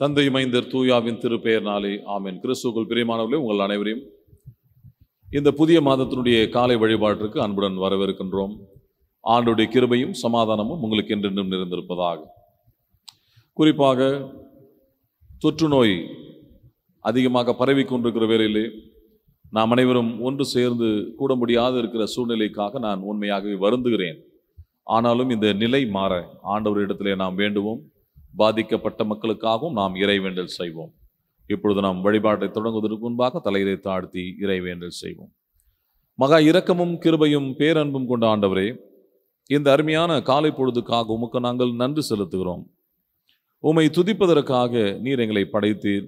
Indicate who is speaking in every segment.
Speaker 1: தந்தை மைந்தர் தூயாவின் திருப்பெயர்னாலே ஆமேன் கிறிஸ்துக்குள் பிரியமானவர்களே உங்கள் அனைவரையும் இந்த புதிய மாதத்தினுடைய காலை வழிபாட்டிற்கு அன்புடன் வரவேற்கின்றோம் ஆண்டுடைய கிருபையும் சமாதானமும் உங்களுக்கு என்றென்றும் நிறைந்திருப்பதாக குறிப்பாக தொற்றுநோய் அதிகமாக பரவி கொண்டிருக்கிற வேலையிலே நாம் அனைவரும் ஒன்று சேர்ந்து கூட முடியாது இருக்கிற சூழ்நிலைக்காக நான் உண்மையாகவே வருந்துகிறேன் ஆனாலும் இந்த நிலை மாற ஆண்டவர் நாம் வேண்டுவோம் பாதிக்கப்பட்ட மக்களுக்காகவும் நாம் இறைவேண்டல் செய்வோம் இப்பொழுது நாம் வழிபாட்டை தொடங்குவதற்கு முன்பாக தலையை தாழ்த்தி இறைவேண்டல் செய்வோம் மகா இரக்கமும் கிருபையும் பேரன்பும் கொண்ட ஆண்டவரே இந்த அருமையான காலை பொழுதுக்காக உமக்கு நாங்கள் நன்றி செலுத்துகிறோம் உம்மை துதிப்பதற்காக நீர் எங்களை படைத்தீர்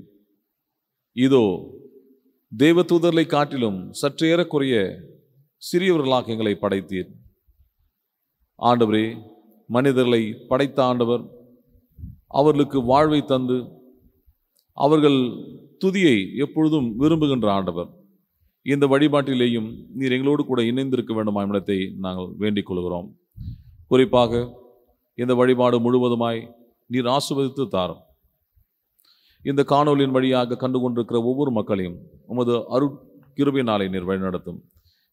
Speaker 1: இதோ தேவ தூதர்களை காட்டிலும் சற்றேறக்குறைய சிறியவர்களாக எங்களை படைத்தீர் ஆண்டவரே மனிதர்களை படைத்த ஆண்டவர் அவர்களுக்கு வாழ்வை தந்து அவர்கள் துதியை எப்பொழுதும் விரும்புகின்ற ஆண்டவர் இந்த வழிபாட்டிலேயும் நீர் எங்களோடு கூட இணைந்திருக்க வேண்டும் இடத்தை நாங்கள் வேண்டிக் கொள்கிறோம் குறிப்பாக இந்த வழிபாடு முழுவதுமாய் நீர் ஆசுவதித்து தாரும் இந்த காணொலியின் வழியாக கண்டு கொண்டிருக்கிற ஒவ்வொரு மக்களையும் உமது நாளை நீர் வழிநடத்தும்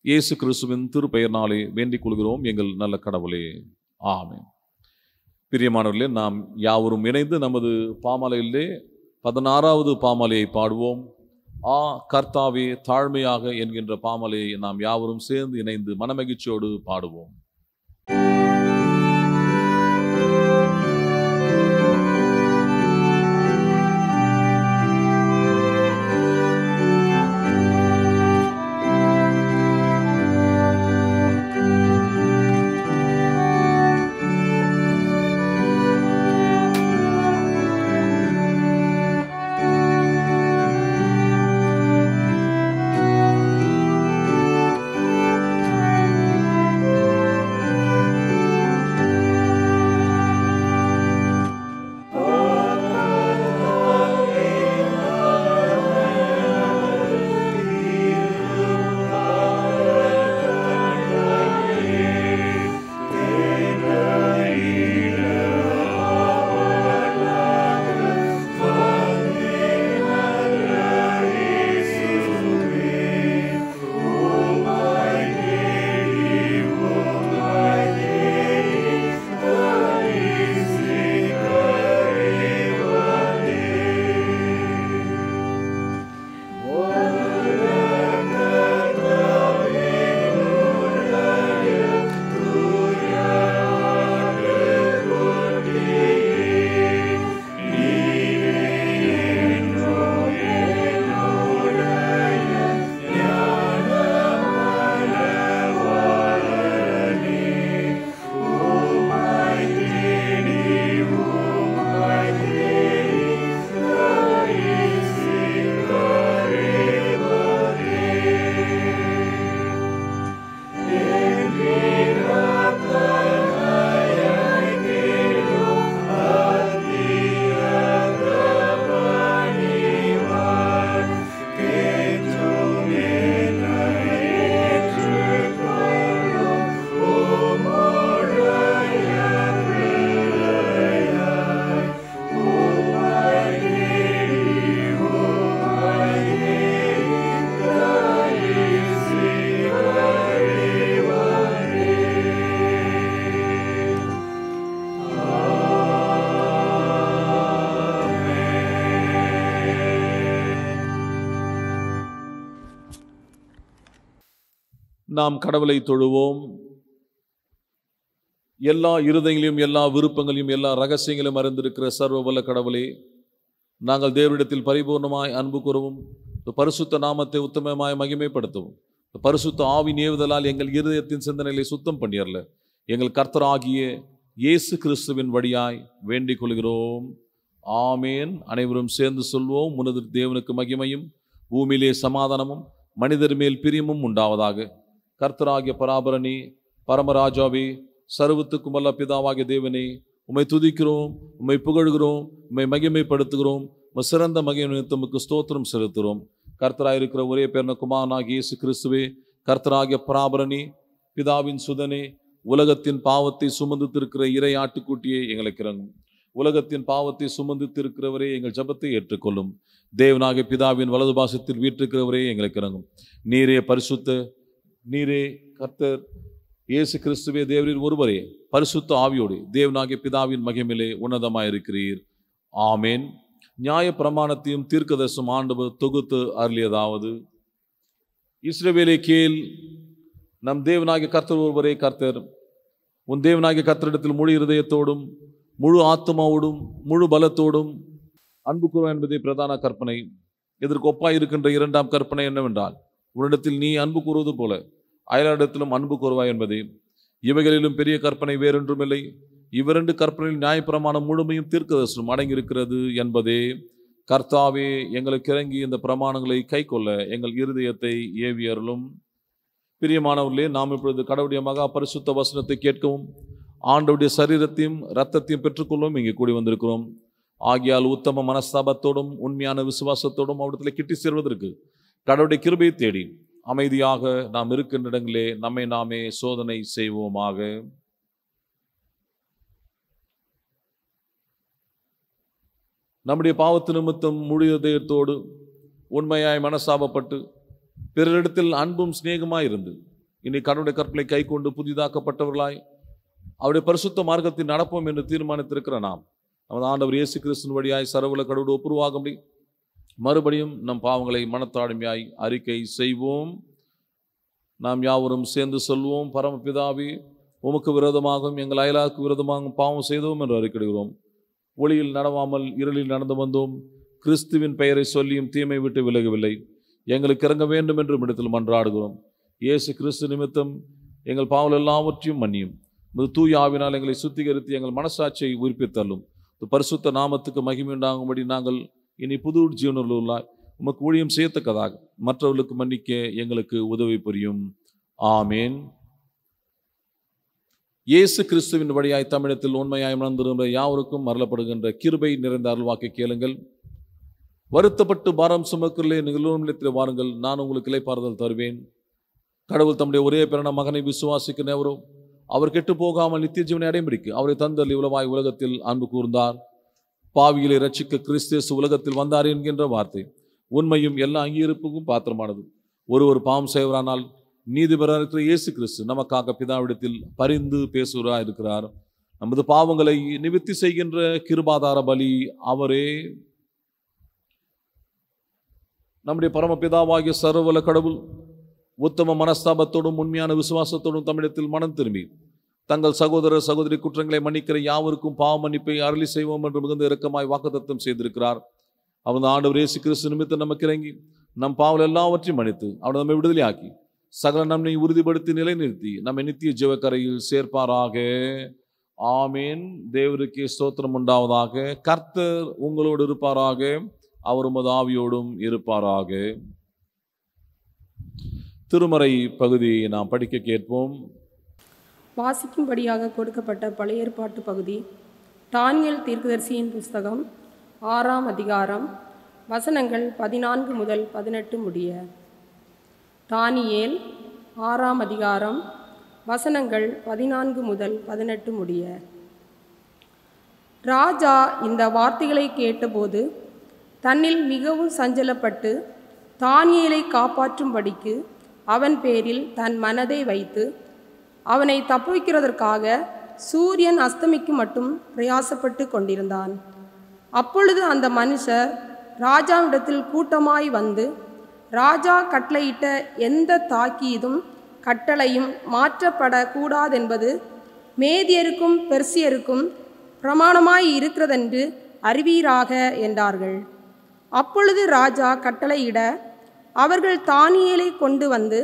Speaker 1: இயேசு கிறிஸ்துவின் திருப்பெயர்னாலே வேண்டிக் கொள்கிறோம் எங்கள் நல்ல கடவுளே ஆமே பிரியமானவர்களே நாம் யாவரும் இணைந்து நமது பாமலையிலே பதினாறாவது பாமலையை பாடுவோம் ஆ கர்த்தாவே தாழ்மையாக என்கின்ற பாமலையை நாம் யாவரும் சேர்ந்து இணைந்து மனமகிழ்ச்சியோடு பாடுவோம் நாம் கடவுளை தொழுவோம் எல்லா இருதயங்களையும் எல்லா விருப்பங்களையும் எல்லா ரகசியங்களையும் அறிந்திருக்கிற சர்வ வல்ல கடவுளே நாங்கள் தேவரிடத்தில் பரிபூர்ணமாய் அன்பு கூறுவோம் பரிசுத்த நாமத்தை உத்தமமாய் மகிமைப்படுத்துவோம் பரிசுத்த ஆவி நேவுதலால் எங்கள் இருதயத்தின் சிந்தனைகளை சுத்தம் பண்ணியறல எங்கள் கர்த்தர் ஆகிய இயேசு கிறிஸ்துவின் வழியாய் வேண்டிக் கொள்கிறோம் ஆமேன் அனைவரும் சேர்ந்து சொல்வோம் முனது தேவனுக்கு மகிமையும் பூமியிலே சமாதானமும் மனிதர் மேல் பிரியமும் உண்டாவதாக கர்த்தராகிய பராபரணி பரமராஜாவி சர்வத்துக்கும் வல்ல பிதாவாகிய தேவனே உம்மை துதிக்கிறோம் உம்மை புகழ்கிறோம் உம்மை மகிமைப்படுத்துகிறோம் உம் சிறந்த மகிமை நிமித்தமுக்கு ஸ்தோத்திரம் செலுத்துகிறோம் கர்த்தராயிருக்கிற ஒரே பேர்ன குமாரனாகிய இயேசு கிறிஸ்துவே கர்த்தராகிய பராபரணி பிதாவின் சுதனே உலகத்தின் பாவத்தை சுமந்து திருக்கிற இறை ஆட்டுக்குட்டியே எங்களுக்கு இறங்கும் உலகத்தின் பாவத்தை சுமந்து திருக்கிறவரே எங்கள் ஜபத்தை ஏற்றுக்கொள்ளும் தேவனாக பிதாவின் வலது பாசத்தில் வீட்டிருக்கிறவரே எங்களுக்கு இறங்கும் நீரே பரிசுத்த நீரே கர்த்தர் இயேசு கிறிஸ்துவே தேவரின் ஒருவரே பரிசுத்த ஆவியோடு தேவனாகிய பிதாவின் மகிமிலே உன்னதமாக இருக்கிறீர் ஆமேன் நியாய பிரமாணத்தையும் தீர்க்கதர்சம் ஆண்டு தொகுத்து அருளியதாவது இஸ்ரவேலே கீழ் நம் தேவனாகிய கர்த்தர் ஒருவரே கர்த்தர் உன் தேவனாகிய கர்த்தரிடத்தில் முழு இருதயத்தோடும் முழு ஆத்மாவோடும் முழு பலத்தோடும் அன்பு என்பதே பிரதான கற்பனை இதற்கு ஒப்பாய் இருக்கின்ற இரண்டாம் கற்பனை என்னவென்றால் உன்னிடத்தில் நீ அன்பு கூறுவது போல அயலாடத்திலும் அன்பு கூறுவாய் என்பதே இவைகளிலும் பெரிய கற்பனை வேறொன்றும் இல்லை இவ்விரண்டு கற்பனையில் நியாயப்பிரமாணம் முழுமையும் தீர்க்க அடங்கியிருக்கிறது என்பதே கர்த்தாவே எங்களுக்கு இறங்கி இந்த பிரமாணங்களை கை கொள்ள எங்கள் இருதயத்தை ஏவியர்களும் பிரியமானவர்களே நாம் இப்பொழுது கடவுளுடைய மகா பரிசுத்த வசனத்தை கேட்கவும் ஆண்டவுடைய சரீரத்தையும் ரத்தத்தையும் பெற்றுக்கொள்ளவும் இங்கே கூடி வந்திருக்கிறோம் ஆகியால் உத்தம மனஸ்தாபத்தோடும் உண்மையான விசுவாசத்தோடும் அவடத்தில் கிட்டி சேர்வதற்கு கடவுளுடைய கிருபையை தேடி அமைதியாக நாம் இருக்கின்ற இடங்களே நம்மை நாமே சோதனை செய்வோமாக நம்முடைய பாவத்து நிமித்தம் முழு இதயத்தோடு உண்மையாய் மனசாபப்பட்டு பிறரிடத்தில் அன்பும் சிநேகமாய் இருந்து இனி கடவுடைய கற்பனை கை கொண்டு புதிதாக்கப்பட்டவர்களாய் அவருடைய பரிசுத்த மார்க்கத்தில் நடப்போம் என்று தீர்மானித்திருக்கிற நாம் நமது ஆண்டவர் இயேசு கிறிஸ்தன் வழியாய் சரவுல கடவுள் முடியும் மறுபடியும் நம் பாவங்களை மனத்தாடுமையாய் அறிக்கை செய்வோம் நாம் யாவரும் சேர்ந்து சொல்வோம் பரமபிதாவி உமக்கு விரோதமாகவும் எங்கள் அயலாவுக்கு விரோதமாகவும் பாவம் செய்தோம் என்று அறிக்கிடுகிறோம் ஒளியில் நடவாமல் இருளில் நடந்து வந்தோம் கிறிஸ்துவின் பெயரை சொல்லியும் தீமை விட்டு விலகவில்லை எங்களுக்கு இறங்க வேண்டும் என்றும் இடத்தில் மன்றாடுகிறோம் இயேசு கிறிஸ்து நிமித்தம் எங்கள் பாவல் எல்லாவற்றையும் மன்னியும் இது தூய் ஆவினால் எங்களை சுத்திகரித்து எங்கள் மனசாட்சியை உயிர்ப்பித்தள்ளும் பரிசுத்த நாமத்துக்கு மகிமையுண்டாகும்படி நாங்கள் இனி புது ஜீவனர்களாய் உமக்கு ஊழியம் செய்யத்தக்கதாக மற்றவர்களுக்கு மன்னிக்க எங்களுக்கு உதவி புரியும் ஆமேன் இயேசு கிறிஸ்துவின் வழியாய் தமிழத்தில் உண்மையாய் உணர்ந்திருந்த யாவருக்கும் மரளப்படுகின்ற கிருபை நிறைந்த அருள்வாக்கை கேளுங்கள் வருத்தப்பட்டு பாரம் சுமக்கலே நிலத்தில் வாருங்கள் நான் உங்களுக்கு இலைப்பாறுதல் தருவேன் கடவுள் தம்முடைய ஒரே பிறன மகனை விசுவாசிக்கிறவரும் அவர் கெட்டு போகாமல் நித்திய ஜீவனை அடைம்பிடிக்கு அவரை தந்தல் இவ்வளவாய் உலகத்தில் அன்பு கூர்ந்தார் பாவியிலே ரட்சிக்க கிறிஸ்தேசு உலகத்தில் வந்தார் என்கின்ற வார்த்தை உண்மையும் எல்லா அங்கீகரிப்புக்கும் பாத்திரமானது ஒரு ஒரு பாவம் செய்வரானால் நீதிபராக இருக்கிற இயேசு கிறிஸ்து நமக்காக பிதாவிடத்தில் பரிந்து பேசுவராக இருக்கிறார் நமது பாவங்களை நிவர்த்தி செய்கின்ற கிருபாதார பலி அவரே நம்முடைய பரமபிதாவாகிய சர்வல கடவுள் உத்தம மனஸ்தாபத்தோடும் உண்மையான விசுவாசத்தோடும் தமிழத்தில் மனம் திரும்பி தங்கள் சகோதர சகோதரி குற்றங்களை மன்னிக்கிற யாவருக்கும் பாவ மன்னிப்பை அருளி செய்வோம் என்று மிகுந்த இரக்கமாய் வாக்குத்தம் செய்திருக்கிறார் அவன் ஆண்டவர் இயேசு கிறிஸ்து நிமித்தம் நமக்கு இறங்கி நம் பாவல் எல்லாவற்றையும் மன்னித்து அவனை நம்மை விடுதலையாக்கி சகல நம்மை உறுதிப்படுத்தி நிலைநிறுத்தி நம்மை நித்திய ஜீவக்கரையில் சேர்ப்பாராக ஆமீன் தேவருக்கே ஸ்தோத்திரம் உண்டாவதாக கர்த்தர் உங்களோடு இருப்பாராக அவர் உமது ஆவியோடும் இருப்பாராக திருமறை பகுதியை நாம் படிக்க கேட்போம்
Speaker 2: வாசிக்கும்படியாக கொடுக்கப்பட்ட பழைய ஏற்பாட்டு பகுதி தானியல் தீர்க்கதரிசியின் புஸ்தகம் ஆறாம் அதிகாரம் வசனங்கள் பதினான்கு முதல் பதினெட்டு முடிய தானியேல் ஆறாம் அதிகாரம் வசனங்கள் பதினான்கு முதல் பதினெட்டு முடிய ராஜா இந்த வார்த்தைகளை கேட்டபோது தன்னில் மிகவும் சஞ்சலப்பட்டு தானியலை காப்பாற்றும்படிக்கு அவன் பேரில் தன் மனதை வைத்து அவனை தப்புவிக்கிறதற்காக சூரியன் அஸ்தமிக்கு மட்டும் பிரயாசப்பட்டு கொண்டிருந்தான் அப்பொழுது அந்த மனுஷர் ராஜாவிடத்தில் கூட்டமாய் வந்து ராஜா கட்டளையிட்ட எந்த தாக்கீதும் கட்டளையும் மாற்றப்படக்கூடாதென்பது மேதியருக்கும் பெர்சியருக்கும் பிரமாணமாய் இருக்கிறதென்று அறிவீராக என்றார்கள் அப்பொழுது ராஜா கட்டளையிட அவர்கள் தானியலை கொண்டு வந்து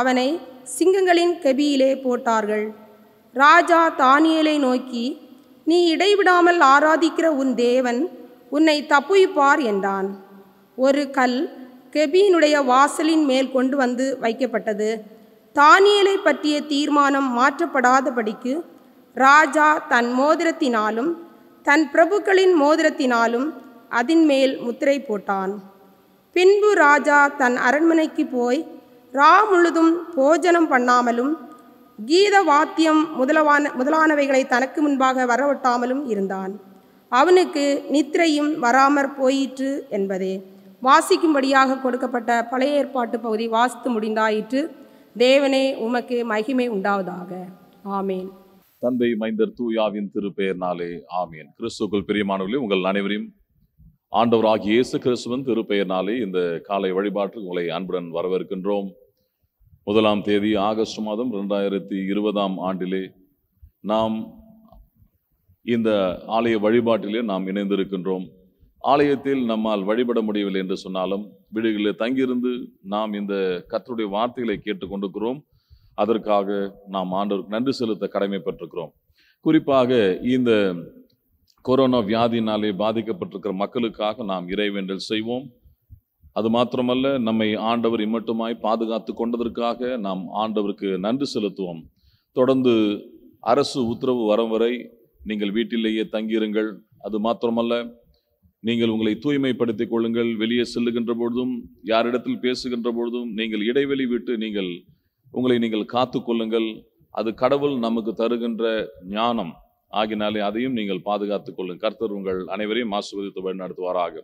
Speaker 2: அவனை சிங்கங்களின் கபியிலே போட்டார்கள் ராஜா தானியலை நோக்கி நீ இடைவிடாமல் ஆராதிக்கிற உன் தேவன் உன்னை தப்புவிப்பார் என்றான் ஒரு கல் கெபியினுடைய வாசலின் மேல் கொண்டு வந்து வைக்கப்பட்டது தானியலை பற்றிய தீர்மானம் மாற்றப்படாதபடிக்கு ராஜா தன் மோதிரத்தினாலும் தன் பிரபுக்களின் மோதிரத்தினாலும் அதன் மேல் முத்திரை போட்டான் பின்பு ராஜா தன் அரண்மனைக்கு போய் ரா முழுதும் போஜனம் பண்ணாமலும் கீத வாத்தியம் முதலவான முதலானவைகளை தனக்கு முன்பாக வரவிட்டாமலும் இருந்தான் அவனுக்கு நித்திரையும் வராமற் போயிற்று என்பதே வாசிக்கும்படியாக கொடுக்கப்பட்ட பழைய ஏற்பாட்டு பகுதி வாசித்து முடிந்தாயிற்று தேவனே உமக்கு மகிமை உண்டாவதாக ஆமேன்
Speaker 1: தந்தை மைந்தர் தூயாவின் திருப்பெயர்னாலே ஆமேன் கிறிஸ்துக்குள் பிரியமானவர்களே உங்கள் அனைவரையும் ஆண்டவராகிய இயேசு கிறிஸ்துவன் திருப்பெயர்னாலே இந்த காலை வழிபாட்டு உங்களை அன்புடன் வரவேற்கின்றோம் முதலாம் தேதி ஆகஸ்ட் மாதம் ரெண்டாயிரத்தி இருபதாம் ஆண்டிலே நாம் இந்த ஆலய வழிபாட்டிலே நாம் இணைந்திருக்கின்றோம் ஆலயத்தில் நம்மால் வழிபட முடியவில்லை என்று சொன்னாலும் வீடுகளில் தங்கியிருந்து நாம் இந்த கத்தருடைய வார்த்தைகளை கேட்டுக்கொண்டிருக்கிறோம் அதற்காக நாம் ஆண்டோர் நன்றி செலுத்த கடமைப்பட்டிருக்கிறோம் குறிப்பாக இந்த கொரோனா வியாதியினாலே பாதிக்கப்பட்டிருக்கிற மக்களுக்காக நாம் இறைவேண்டல் செய்வோம் அது மாத்திரமல்ல நம்மை ஆண்டவர் இம்மட்டுமாய் பாதுகாத்து கொண்டதற்காக நாம் ஆண்டவருக்கு நன்றி செலுத்துவோம் தொடர்ந்து அரசு உத்தரவு வரும் வரை நீங்கள் வீட்டிலேயே தங்கியிருங்கள் அது மாத்திரமல்ல நீங்கள் உங்களை தூய்மைப்படுத்திக் கொள்ளுங்கள் வெளியே செல்லுகின்ற பொழுதும் யாரிடத்தில் பேசுகின்ற பொழுதும் நீங்கள் இடைவெளி விட்டு நீங்கள் உங்களை நீங்கள் காத்து கொள்ளுங்கள் அது கடவுள் நமக்கு தருகின்ற ஞானம் ஆகினாலே அதையும் நீங்கள் பாதுகாத்துக் கொள்ளுங்கள் கர்த்தர் உங்கள் அனைவரையும் மாசுபதித்து வழிநடத்துவாராக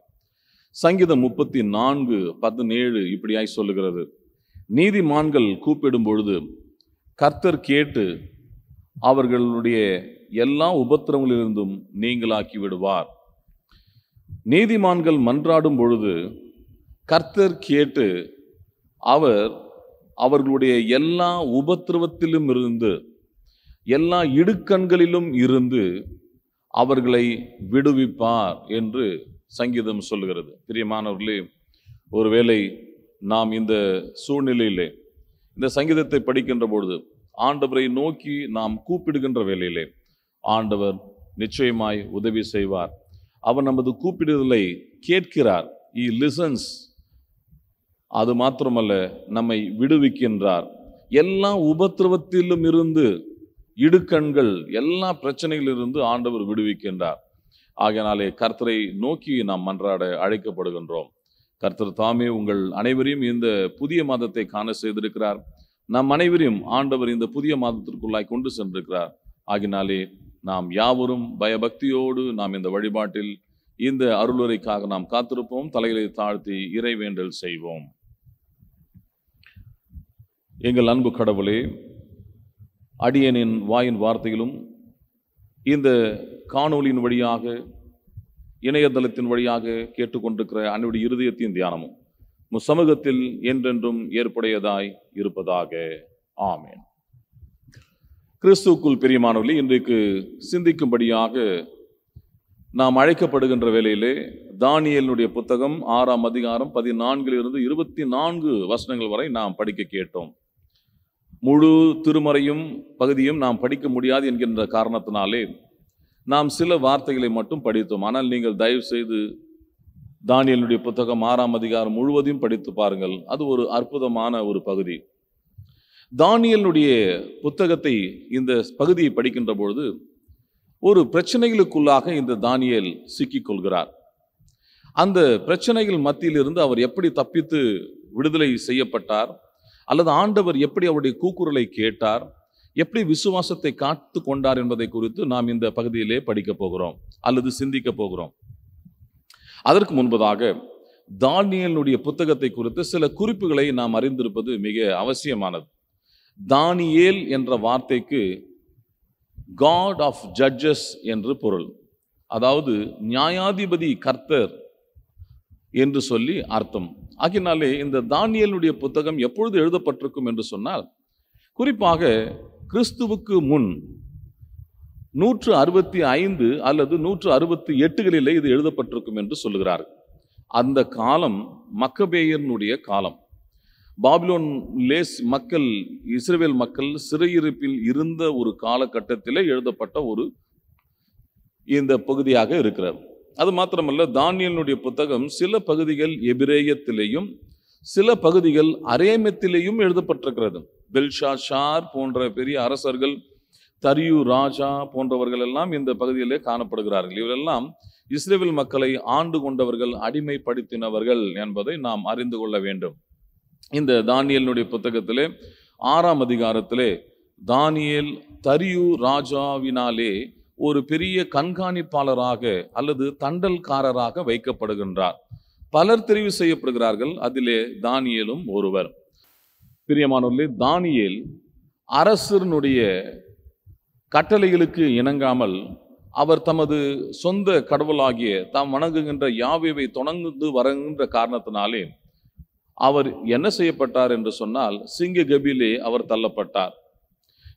Speaker 1: சங்கீதம் முப்பத்தி நான்கு பதினேழு இப்படியாய் சொல்லுகிறது நீதிமான்கள் கூப்பிடும் பொழுது கர்த்தர் கேட்டு அவர்களுடைய எல்லா உபத்திரங்களிலிருந்தும் நீங்களாக்கி விடுவார் நீதிமான்கள் மன்றாடும் பொழுது கர்த்தர் கேட்டு அவர் அவர்களுடைய எல்லா உபத்திரவத்திலும் இருந்து எல்லா இடுக்கண்களிலும் இருந்து அவர்களை விடுவிப்பார் என்று சங்கீதம் சொல்லுகிறது பிரியமானவர்களே ஒருவேளை நாம் இந்த சூழ்நிலையிலே இந்த சங்கீதத்தை படிக்கின்ற பொழுது ஆண்டவரை நோக்கி நாம் கூப்பிடுகின்ற வேலையிலே ஆண்டவர் நிச்சயமாய் உதவி செய்வார் அவர் நமது கூப்பிடுதலை கேட்கிறார் இ லிசன்ஸ் அது மாத்திரமல்ல நம்மை விடுவிக்கின்றார் எல்லா உபத்திரவத்திலும் இருந்து இடுக்கண்கள் எல்லா பிரச்சனையிலிருந்து ஆண்டவர் விடுவிக்கின்றார் ஆகையினாலே கர்த்தரை நோக்கி நாம் மன்றாட அழைக்கப்படுகின்றோம் கர்த்தர் தாமே உங்கள் அனைவரையும் இந்த புதிய மாதத்தை காண செய்திருக்கிறார் நம் அனைவரையும் ஆண்டவர் இந்த புதிய மாதத்திற்குள்ளாய் கொண்டு சென்றிருக்கிறார் ஆகினாலே நாம் யாவரும் பயபக்தியோடு நாம் இந்த வழிபாட்டில் இந்த அருளுரைக்காக நாம் காத்திருப்போம் தலைகளை தாழ்த்தி இறைவேண்டல் செய்வோம் எங்கள் அன்பு கடவுளே அடியனின் வாயின் வார்த்தையிலும் இந்த காணொலியின் வழியாக இணையதளத்தின் வழியாக கேட்டுக்கொண்டிருக்கிற அன்னுடைய இருதயத்தின் தியானமும் உன் சமூகத்தில் என்றென்றும் ஏற்புடையதாய் இருப்பதாக ஆமேன் கிறிஸ்துக்குள் பிரியமானவர்களே இன்றைக்கு சிந்திக்கும்படியாக நாம் அழைக்கப்படுகின்ற வேலையிலே தானியலினுடைய புத்தகம் ஆறாம் அதிகாரம் பதினான்கிலிருந்து இருபத்தி நான்கு வசனங்கள் வரை நாம் படிக்க கேட்டோம் முழு திருமறையும் பகுதியும் நாம் படிக்க முடியாது என்கின்ற காரணத்தினாலே நாம் சில வார்த்தைகளை மட்டும் படித்தோம் ஆனால் நீங்கள் தயவு செய்து தானியலுடைய புத்தகம் ஆறாம் அதிகாரம் முழுவதையும் படித்து பாருங்கள் அது ஒரு அற்புதமான ஒரு பகுதி தானியலுடைய புத்தகத்தை இந்த பகுதியை படிக்கின்ற பொழுது ஒரு பிரச்சனைகளுக்குள்ளாக இந்த தானியல் சிக்கிக்கொள்கிறார் அந்த பிரச்சனைகள் மத்தியிலிருந்து அவர் எப்படி தப்பித்து விடுதலை செய்யப்பட்டார் அல்லது ஆண்டவர் எப்படி அவருடைய கூக்குரலை கேட்டார் எப்படி விசுவாசத்தை காத்து கொண்டார் என்பதை குறித்து நாம் இந்த பகுதியிலே படிக்கப் போகிறோம் அல்லது சிந்திக்கப் போகிறோம் அதற்கு முன்பதாக தானியலுடைய புத்தகத்தை குறித்து சில குறிப்புகளை நாம் அறிந்திருப்பது மிக அவசியமானது தானியேல் என்ற வார்த்தைக்கு காட் ஆஃப் ஜட்ஜஸ் என்று பொருள் அதாவது நியாயாதிபதி கர்த்தர் என்று சொல்லி அர்த்தம் ஆகினாலே இந்த தானியலுடைய புத்தகம் எப்பொழுது எழுதப்பட்டிருக்கும் என்று சொன்னால் குறிப்பாக கிறிஸ்துவுக்கு முன் நூற்று அறுபத்தி ஐந்து அல்லது நூற்று அறுபத்தி எட்டுகளிலே இது எழுதப்பட்டிருக்கும் என்று சொல்லுகிறார் அந்த காலம் மக்கபேயனுடைய காலம் பாபிலோன் லேஸ் மக்கள் இஸ்ரேல் மக்கள் சிறையிருப்பில் இருந்த ஒரு காலகட்டத்திலே எழுதப்பட்ட ஒரு இந்த பகுதியாக இருக்கிறார் அது மாத்திரமல்ல தானியலினுடைய புத்தகம் சில பகுதிகள் எபிரேயத்திலேயும் சில பகுதிகள் அரேமியத்திலேயும் எழுதப்பட்டிருக்கிறது பெல்ஷா ஷார் போன்ற பெரிய அரசர்கள் தரியு ராஜா போன்றவர்கள் எல்லாம் இந்த பகுதியிலே காணப்படுகிறார்கள் இவரெல்லாம் இஸ்ரேவில் மக்களை ஆண்டு கொண்டவர்கள் அடிமைப்படுத்தினவர்கள் என்பதை நாம் அறிந்து கொள்ள வேண்டும் இந்த தானியலினுடைய புத்தகத்திலே ஆறாம் அதிகாரத்திலே தானியல் தரியு ராஜாவினாலே ஒரு பெரிய கண்காணிப்பாளராக அல்லது தண்டல்காரராக வைக்கப்படுகின்றார் பலர் தெரிவு செய்யப்படுகிறார்கள் அதிலே தானியலும் ஒருவர் பிரியமானவர்களே தானியல் அரசனுடைய கட்டளைகளுக்கு இணங்காமல் அவர் தமது சொந்த கடவுளாகிய தாம் வணங்குகின்ற யாவேவை தொடங்குந்து வரங்கின்ற காரணத்தினாலே அவர் என்ன செய்யப்பட்டார் என்று சொன்னால் சிங்க கபிலே அவர் தள்ளப்பட்டார்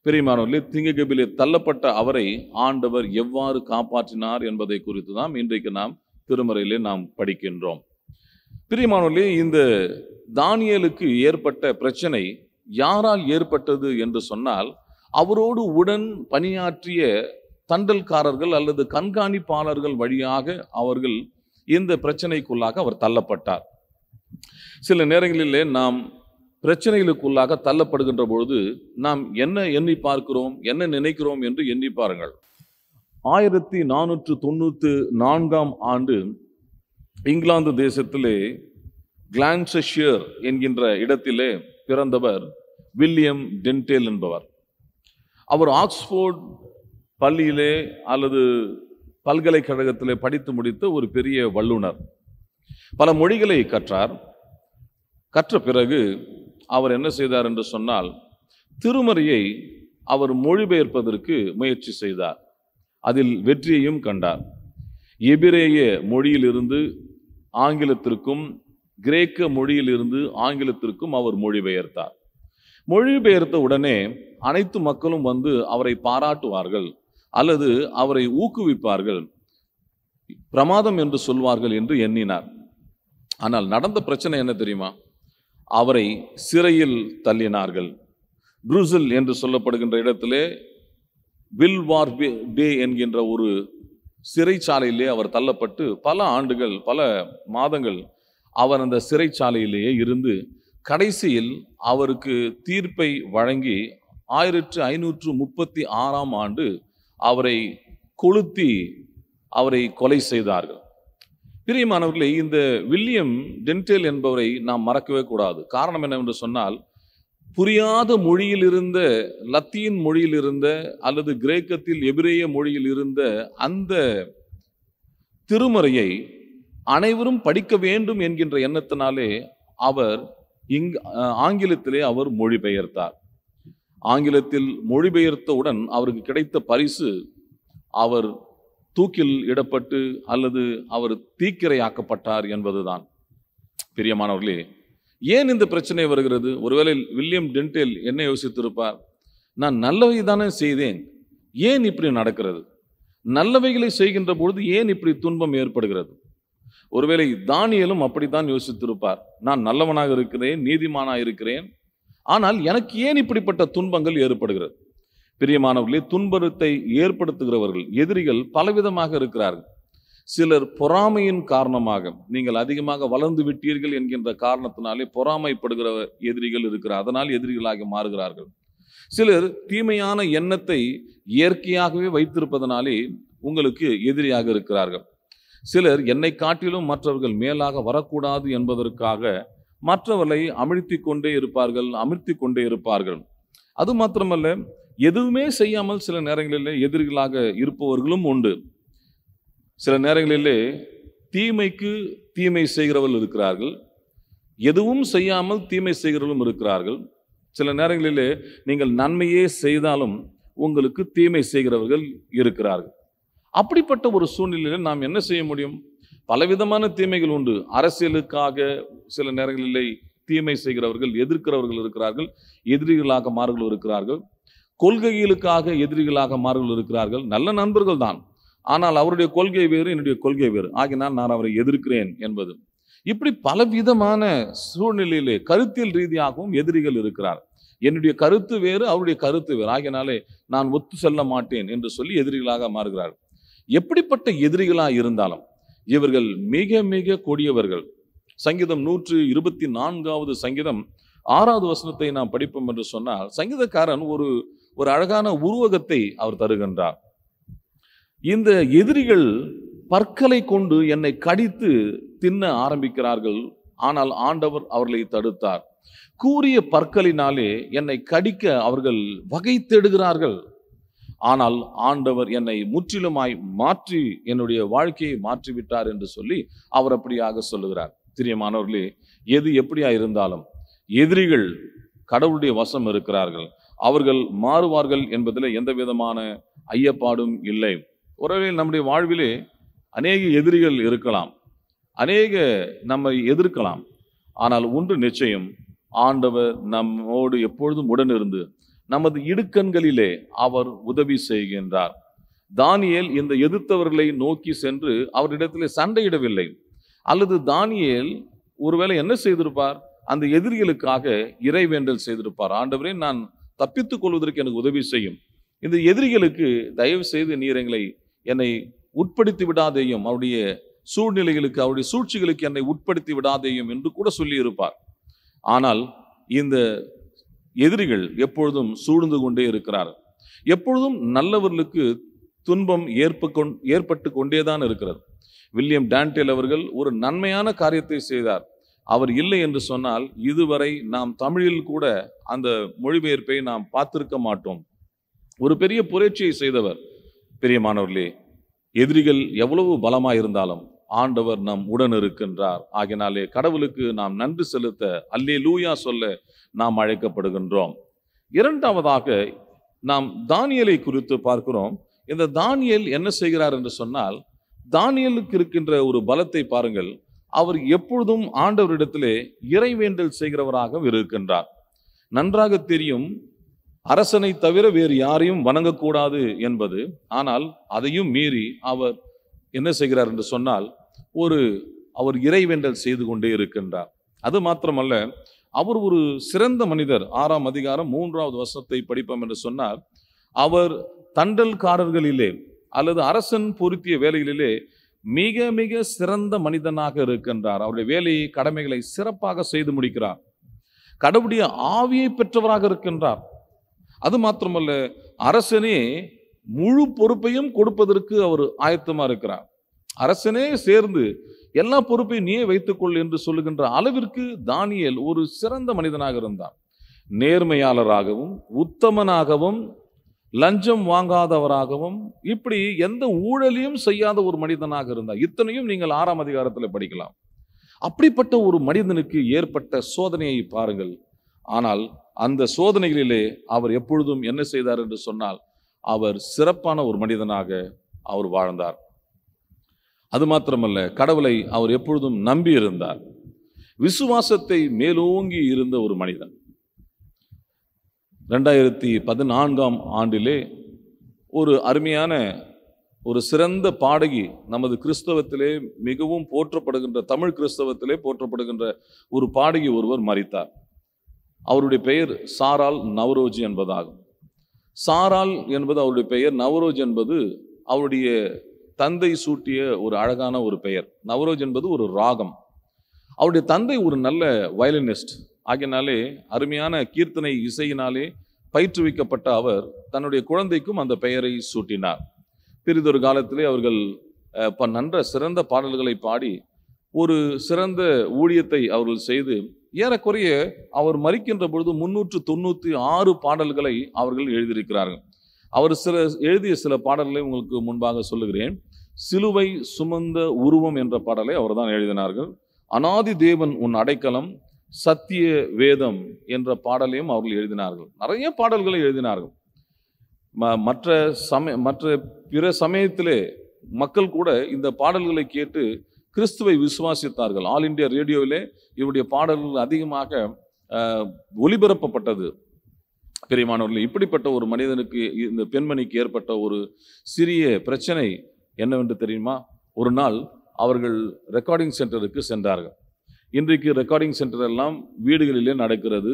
Speaker 1: பிரியமானவர்களே திங்ககபிலே தள்ளப்பட்ட அவரை ஆண்டவர் எவ்வாறு காப்பாற்றினார் என்பதை குறித்து தான் இன்றைக்கு நாம் திருமறையிலே நாம் படிக்கின்றோம் பிரியமானவர்களே இந்த தானியலுக்கு ஏற்பட்ட பிரச்சனை யாரால் ஏற்பட்டது என்று சொன்னால் அவரோடு உடன் பணியாற்றிய தண்டல்காரர்கள் அல்லது கண்காணிப்பாளர்கள் வழியாக அவர்கள் இந்த பிரச்சனைக்குள்ளாக அவர் தள்ளப்பட்டார் சில நேரங்களிலே நாம் பிரச்சனைகளுக்குள்ளாக தள்ளப்படுகின்ற பொழுது நாம் என்ன எண்ணி பார்க்கிறோம் என்ன நினைக்கிறோம் என்று எண்ணி பாருங்கள் ஆயிரத்தி நானூற்று தொண்ணூற்று நான்காம் ஆண்டு இங்கிலாந்து தேசத்திலே கிளான்சஷியர் என்கின்ற இடத்திலே பிறந்தவர் வில்லியம் டென்டேல் என்பவர் அவர் ஆக்ஸ்போர்ட் பள்ளியிலே அல்லது பல்கலைக்கழகத்திலே படித்து முடித்த ஒரு பெரிய வல்லுனர் பல மொழிகளை கற்றார் கற்ற பிறகு அவர் என்ன செய்தார் என்று சொன்னால் திருமறையை அவர் மொழிபெயர்ப்பதற்கு முயற்சி செய்தார் அதில் வெற்றியையும் கண்டார் எபிரேய மொழியிலிருந்து ஆங்கிலத்திற்கும் கிரேக்க மொழியிலிருந்து ஆங்கிலத்திற்கும் அவர் மொழிபெயர்த்தார் மொழிபெயர்த்த உடனே அனைத்து மக்களும் வந்து அவரை பாராட்டுவார்கள் அல்லது அவரை ஊக்குவிப்பார்கள் பிரமாதம் என்று சொல்வார்கள் என்று எண்ணினார் ஆனால் நடந்த பிரச்சனை என்ன தெரியுமா அவரை சிறையில் தள்ளினார்கள் ப்ரூசல் என்று சொல்லப்படுகின்ற இடத்திலே வில் வார் டே என்கின்ற ஒரு சிறைச்சாலையிலே அவர் தள்ளப்பட்டு பல ஆண்டுகள் பல மாதங்கள் அவர் அந்த சிறைச்சாலையிலேயே இருந்து கடைசியில் அவருக்கு தீர்ப்பை வழங்கி ஆயிரத்து ஐநூற்று முப்பத்தி ஆறாம் ஆண்டு அவரை கொளுத்தி அவரை கொலை செய்தார்கள் பிரியமானவர்களே இந்த வில்லியம் டென்டேல் என்பவரை நாம் மறக்கவே கூடாது காரணம் என்னவென்று சொன்னால் புரியாத மொழியில் இருந்த லத்தீன் மொழியில் இருந்த அல்லது கிரேக்கத்தில் எபிரேய மொழியில் இருந்த அந்த திருமறையை அனைவரும் படிக்க வேண்டும் என்கின்ற எண்ணத்தினாலே அவர் இங் ஆங்கிலத்திலே அவர் மொழிபெயர்த்தார் ஆங்கிலத்தில் மொழிபெயர்த்தவுடன் அவருக்கு கிடைத்த பரிசு அவர் தூக்கில் இடப்பட்டு அல்லது அவர் தீக்கிரையாக்கப்பட்டார் என்பதுதான் பிரியமானவர்களே ஏன் இந்த பிரச்சனை வருகிறது ஒருவேளை வில்லியம் டென்டேல் என்ன யோசித்திருப்பார் நான் நல்லவை தானே செய்தேன் ஏன் இப்படி நடக்கிறது நல்லவைகளை செய்கின்ற பொழுது ஏன் இப்படி துன்பம் ஏற்படுகிறது ஒருவேளை தானியலும் அப்படித்தான் யோசித்திருப்பார் நான் நல்லவனாக இருக்கிறேன் நீதிமானாக இருக்கிறேன் ஆனால் எனக்கு ஏன் இப்படிப்பட்ட துன்பங்கள் ஏற்படுகிறது பிரியமானவர்களே துன்பத்தை ஏற்படுத்துகிறவர்கள் எதிரிகள் பலவிதமாக இருக்கிறார்கள் சிலர் பொறாமையின் காரணமாக நீங்கள் அதிகமாக வளர்ந்து விட்டீர்கள் என்கின்ற காரணத்தினாலே பொறாமைப்படுகிற எதிரிகள் இருக்கிறார் அதனால் எதிரிகளாக மாறுகிறார்கள் சிலர் தீமையான எண்ணத்தை இயற்கையாகவே வைத்திருப்பதனாலே உங்களுக்கு எதிரியாக இருக்கிறார்கள் சிலர் என்னை காட்டிலும் மற்றவர்கள் மேலாக வரக்கூடாது என்பதற்காக மற்றவர்களை அமிழ்த்தி கொண்டே இருப்பார்கள் அமிழ்த்தி கொண்டே இருப்பார்கள் அது மாத்திரமல்ல எதுவுமே செய்யாமல் சில நேரங்களில் எதிரிகளாக இருப்பவர்களும் உண்டு சில நேரங்களிலே தீமைக்கு தீமை செய்கிறவர்கள் இருக்கிறார்கள் எதுவும் செய்யாமல் தீமை செய்கிறவர்களும் இருக்கிறார்கள் சில நேரங்களிலே நீங்கள் நன்மையே செய்தாலும் உங்களுக்கு தீமை செய்கிறவர்கள் இருக்கிறார்கள் அப்படிப்பட்ட ஒரு சூழ்நிலையில் நாம் என்ன செய்ய முடியும் பலவிதமான தீமைகள் உண்டு அரசியலுக்காக சில நேரங்களிலே தீமை செய்கிறவர்கள் எதிர்க்கிறவர்கள் இருக்கிறார்கள் எதிரிகளாக மாறுகள் இருக்கிறார்கள் கொள்கைகளுக்காக எதிரிகளாக மாறுகள் இருக்கிறார்கள் நல்ல நண்பர்கள் தான் ஆனால் அவருடைய கொள்கை வேறு என்னுடைய கொள்கை வேறு ஆகினால் நான் அவரை எதிர்க்கிறேன் என்பது இப்படி பலவிதமான சூழ்நிலையிலே கருத்தியல் ரீதியாகவும் எதிரிகள் இருக்கிறார் என்னுடைய கருத்து வேறு அவருடைய கருத்து வேறு ஆகினாலே நான் ஒத்து செல்ல மாட்டேன் என்று சொல்லி எதிரிகளாக மாறுகிறார் எப்படிப்பட்ட எதிரிகளாக இருந்தாலும் இவர்கள் மிக மிக கொடியவர்கள் சங்கீதம் நூற்று இருபத்தி நான்காவது சங்கீதம் ஆறாவது வசனத்தை நாம் படிப்போம் என்று சொன்னால் சங்கீதக்காரன் ஒரு ஒரு அழகான உருவகத்தை அவர் தருகின்றார் இந்த எதிரிகள் பற்களை கொண்டு என்னை கடித்து தின்ன ஆரம்பிக்கிறார்கள் ஆனால் ஆண்டவர் அவர்களை தடுத்தார் கூறிய பற்களினாலே என்னை கடிக்க அவர்கள் வகை தேடுகிறார்கள் ஆனால் ஆண்டவர் என்னை முற்றிலுமாய் மாற்றி என்னுடைய வாழ்க்கையை மாற்றிவிட்டார் என்று சொல்லி அவர் அப்படியாக சொல்லுகிறார் திரியமானவர்களே எது எப்படியா இருந்தாலும் எதிரிகள் கடவுளுடைய வசம் இருக்கிறார்கள் அவர்கள் மாறுவார்கள் என்பதில் எந்த விதமான ஐயப்பாடும் இல்லை ஒருவேளை நம்முடைய வாழ்விலே அநேக எதிரிகள் இருக்கலாம் அநேக நம்மை எதிர்க்கலாம் ஆனால் ஒன்று நிச்சயம் ஆண்டவர் நம்மோடு எப்பொழுதும் உடனிருந்து நமது இடுக்கண்களிலே அவர் உதவி செய்கின்றார் தானியல் இந்த எதிர்த்தவர்களை நோக்கி சென்று அவரிடத்தில் சண்டையிடவில்லை அல்லது தானியல் ஒருவேளை என்ன செய்திருப்பார் அந்த எதிரிகளுக்காக இறைவேண்டல் செய்திருப்பார் ஆண்டவரே நான் தப்பித்துக் கொள்வதற்கு எனக்கு உதவி செய்யும் இந்த எதிரிகளுக்கு தயவு செய்து நீர் எங்களை என்னை உட்படுத்தி விடாதேயும் அவருடைய சூழ்நிலைகளுக்கு அவருடைய சூழ்ச்சிகளுக்கு என்னை உட்படுத்தி விடாதேயும் என்று கூட சொல்லியிருப்பார் ஆனால் இந்த எதிரிகள் எப்பொழுதும் சூழ்ந்து கொண்டே இருக்கிறார் எப்பொழுதும் நல்லவர்களுக்கு துன்பம் ஏற்ப கொண் ஏற்பட்டு கொண்டே தான் இருக்கிறது வில்லியம் டான்டேல் அவர்கள் ஒரு நன்மையான காரியத்தை செய்தார் அவர் இல்லை என்று சொன்னால் இதுவரை நாம் தமிழில் கூட அந்த மொழிபெயர்ப்பை நாம் பார்த்திருக்க மாட்டோம் ஒரு பெரிய புரட்சியை செய்தவர் பெரியமானவர்களே எதிரிகள் எவ்வளவு பலமாக இருந்தாலும் ஆண்டவர் நம் உடன் இருக்கின்றார் ஆகினாலே கடவுளுக்கு நாம் நன்றி செலுத்த அல்லே லூயா சொல்ல நாம் அழைக்கப்படுகின்றோம் இரண்டாவதாக நாம் தானியலை குறித்து பார்க்கிறோம் இந்த தானியல் என்ன செய்கிறார் என்று சொன்னால் தானியலுக்கு இருக்கின்ற ஒரு பலத்தை பாருங்கள் அவர் எப்பொழுதும் ஆண்டவரிடத்திலே இறைவேண்டல் செய்கிறவராக இருக்கின்றார் நன்றாக தெரியும் அரசனை தவிர வேறு யாரையும் வணங்கக்கூடாது என்பது ஆனால் அதையும் மீறி அவர் என்ன செய்கிறார் என்று சொன்னால் ஒரு அவர் இறைவேண்டல் செய்து கொண்டே இருக்கின்றார் அது மாத்திரமல்ல அவர் ஒரு சிறந்த மனிதர் ஆறாம் அதிகாரம் மூன்றாவது வருஷத்தை படிப்போம் என்று சொன்னால் அவர் தண்டல்காரர்களிலே அல்லது அரசன் பொருத்திய வேலைகளிலே மிக மிக சிறந்த மனிதனாக இருக்கின்றார் அவருடைய வேலையை கடமைகளை சிறப்பாக செய்து முடிக்கிறார் கடவுடைய ஆவியை பெற்றவராக இருக்கின்றார் அது மாத்திரமல்ல அரசனே முழு பொறுப்பையும் கொடுப்பதற்கு அவர் ஆயத்தமாக இருக்கிறார் அரசனே சேர்ந்து எல்லா பொறுப்பையும் நீயே வைத்துக்கொள் என்று சொல்லுகின்ற அளவிற்கு தானியல் ஒரு சிறந்த மனிதனாக இருந்தார் நேர்மையாளராகவும் உத்தமனாகவும் லஞ்சம் வாங்காதவராகவும் இப்படி எந்த ஊழலையும் செய்யாத ஒரு மனிதனாக இருந்தார் இத்தனையும் நீங்கள் ஆறாம் அதிகாரத்தில் படிக்கலாம் அப்படிப்பட்ட ஒரு மனிதனுக்கு ஏற்பட்ட சோதனையை பாருங்கள் ஆனால் அந்த சோதனைகளிலே அவர் எப்பொழுதும் என்ன செய்தார் என்று சொன்னால் அவர் சிறப்பான ஒரு மனிதனாக அவர் வாழ்ந்தார் அது மாத்திரமல்ல கடவுளை அவர் எப்பொழுதும் நம்பி இருந்தார் விசுவாசத்தை மேலோங்கி இருந்த ஒரு மனிதன் ரெண்டாயிரத்தி பதினான்காம் ஆண்டிலே ஒரு அருமையான ஒரு சிறந்த பாடகி நமது கிறிஸ்தவத்திலே மிகவும் போற்றப்படுகின்ற தமிழ் கிறிஸ்தவத்திலே போற்றப்படுகின்ற ஒரு பாடகி ஒருவர் மறித்தார் அவருடைய பெயர் சாரால் நவரோஜி என்பதாகும் சாரால் என்பது அவருடைய பெயர் நவரோஜ் என்பது அவருடைய தந்தை சூட்டிய ஒரு அழகான ஒரு பெயர் நவரோஜ் என்பது ஒரு ராகம் அவருடைய தந்தை ஒரு நல்ல வயலினிஸ்ட் ஆகினாலே அருமையான கீர்த்தனை இசையினாலே பயிற்றுவிக்கப்பட்ட அவர் தன்னுடைய குழந்தைக்கும் அந்த பெயரை சூட்டினார் பெரிதொரு காலத்திலே அவர்கள் நன்ற சிறந்த பாடல்களை பாடி ஒரு சிறந்த ஊழியத்தை அவர்கள் செய்து ஏறக்குறைய அவர் மறிக்கின்ற பொழுது முன்னூற்று தொண்ணூற்றி ஆறு பாடல்களை அவர்கள் எழுதியிருக்கிறார்கள் அவர் சில எழுதிய சில பாடல்களை உங்களுக்கு முன்பாக சொல்லுகிறேன் சிலுவை சுமந்த உருவம் என்ற பாடலை அவர் தான் எழுதினார்கள் அனாதி தேவன் உன் அடைக்கலம் சத்திய வேதம் என்ற பாடலையும் அவர்கள் எழுதினார்கள் நிறைய பாடல்களை எழுதினார்கள் ம மற்ற சமய மற்ற பிற சமயத்திலே மக்கள் கூட இந்த பாடல்களை கேட்டு கிறிஸ்துவை விசுவாசித்தார்கள் ஆல் இண்டியா ரேடியோவிலே இவருடைய பாடல்கள் அதிகமாக ஒளிபரப்பப்பட்டது பெரியமானவர்கள் இப்படிப்பட்ட ஒரு மனிதனுக்கு இந்த பெண்மணிக்கு ஏற்பட்ட ஒரு சிறிய பிரச்சனை என்னவென்று தெரியுமா ஒரு நாள் அவர்கள் ரெக்கார்டிங் சென்டருக்கு சென்றார்கள் இன்றைக்கு ரெக்கார்டிங் சென்டர் எல்லாம் வீடுகளிலே நடக்கிறது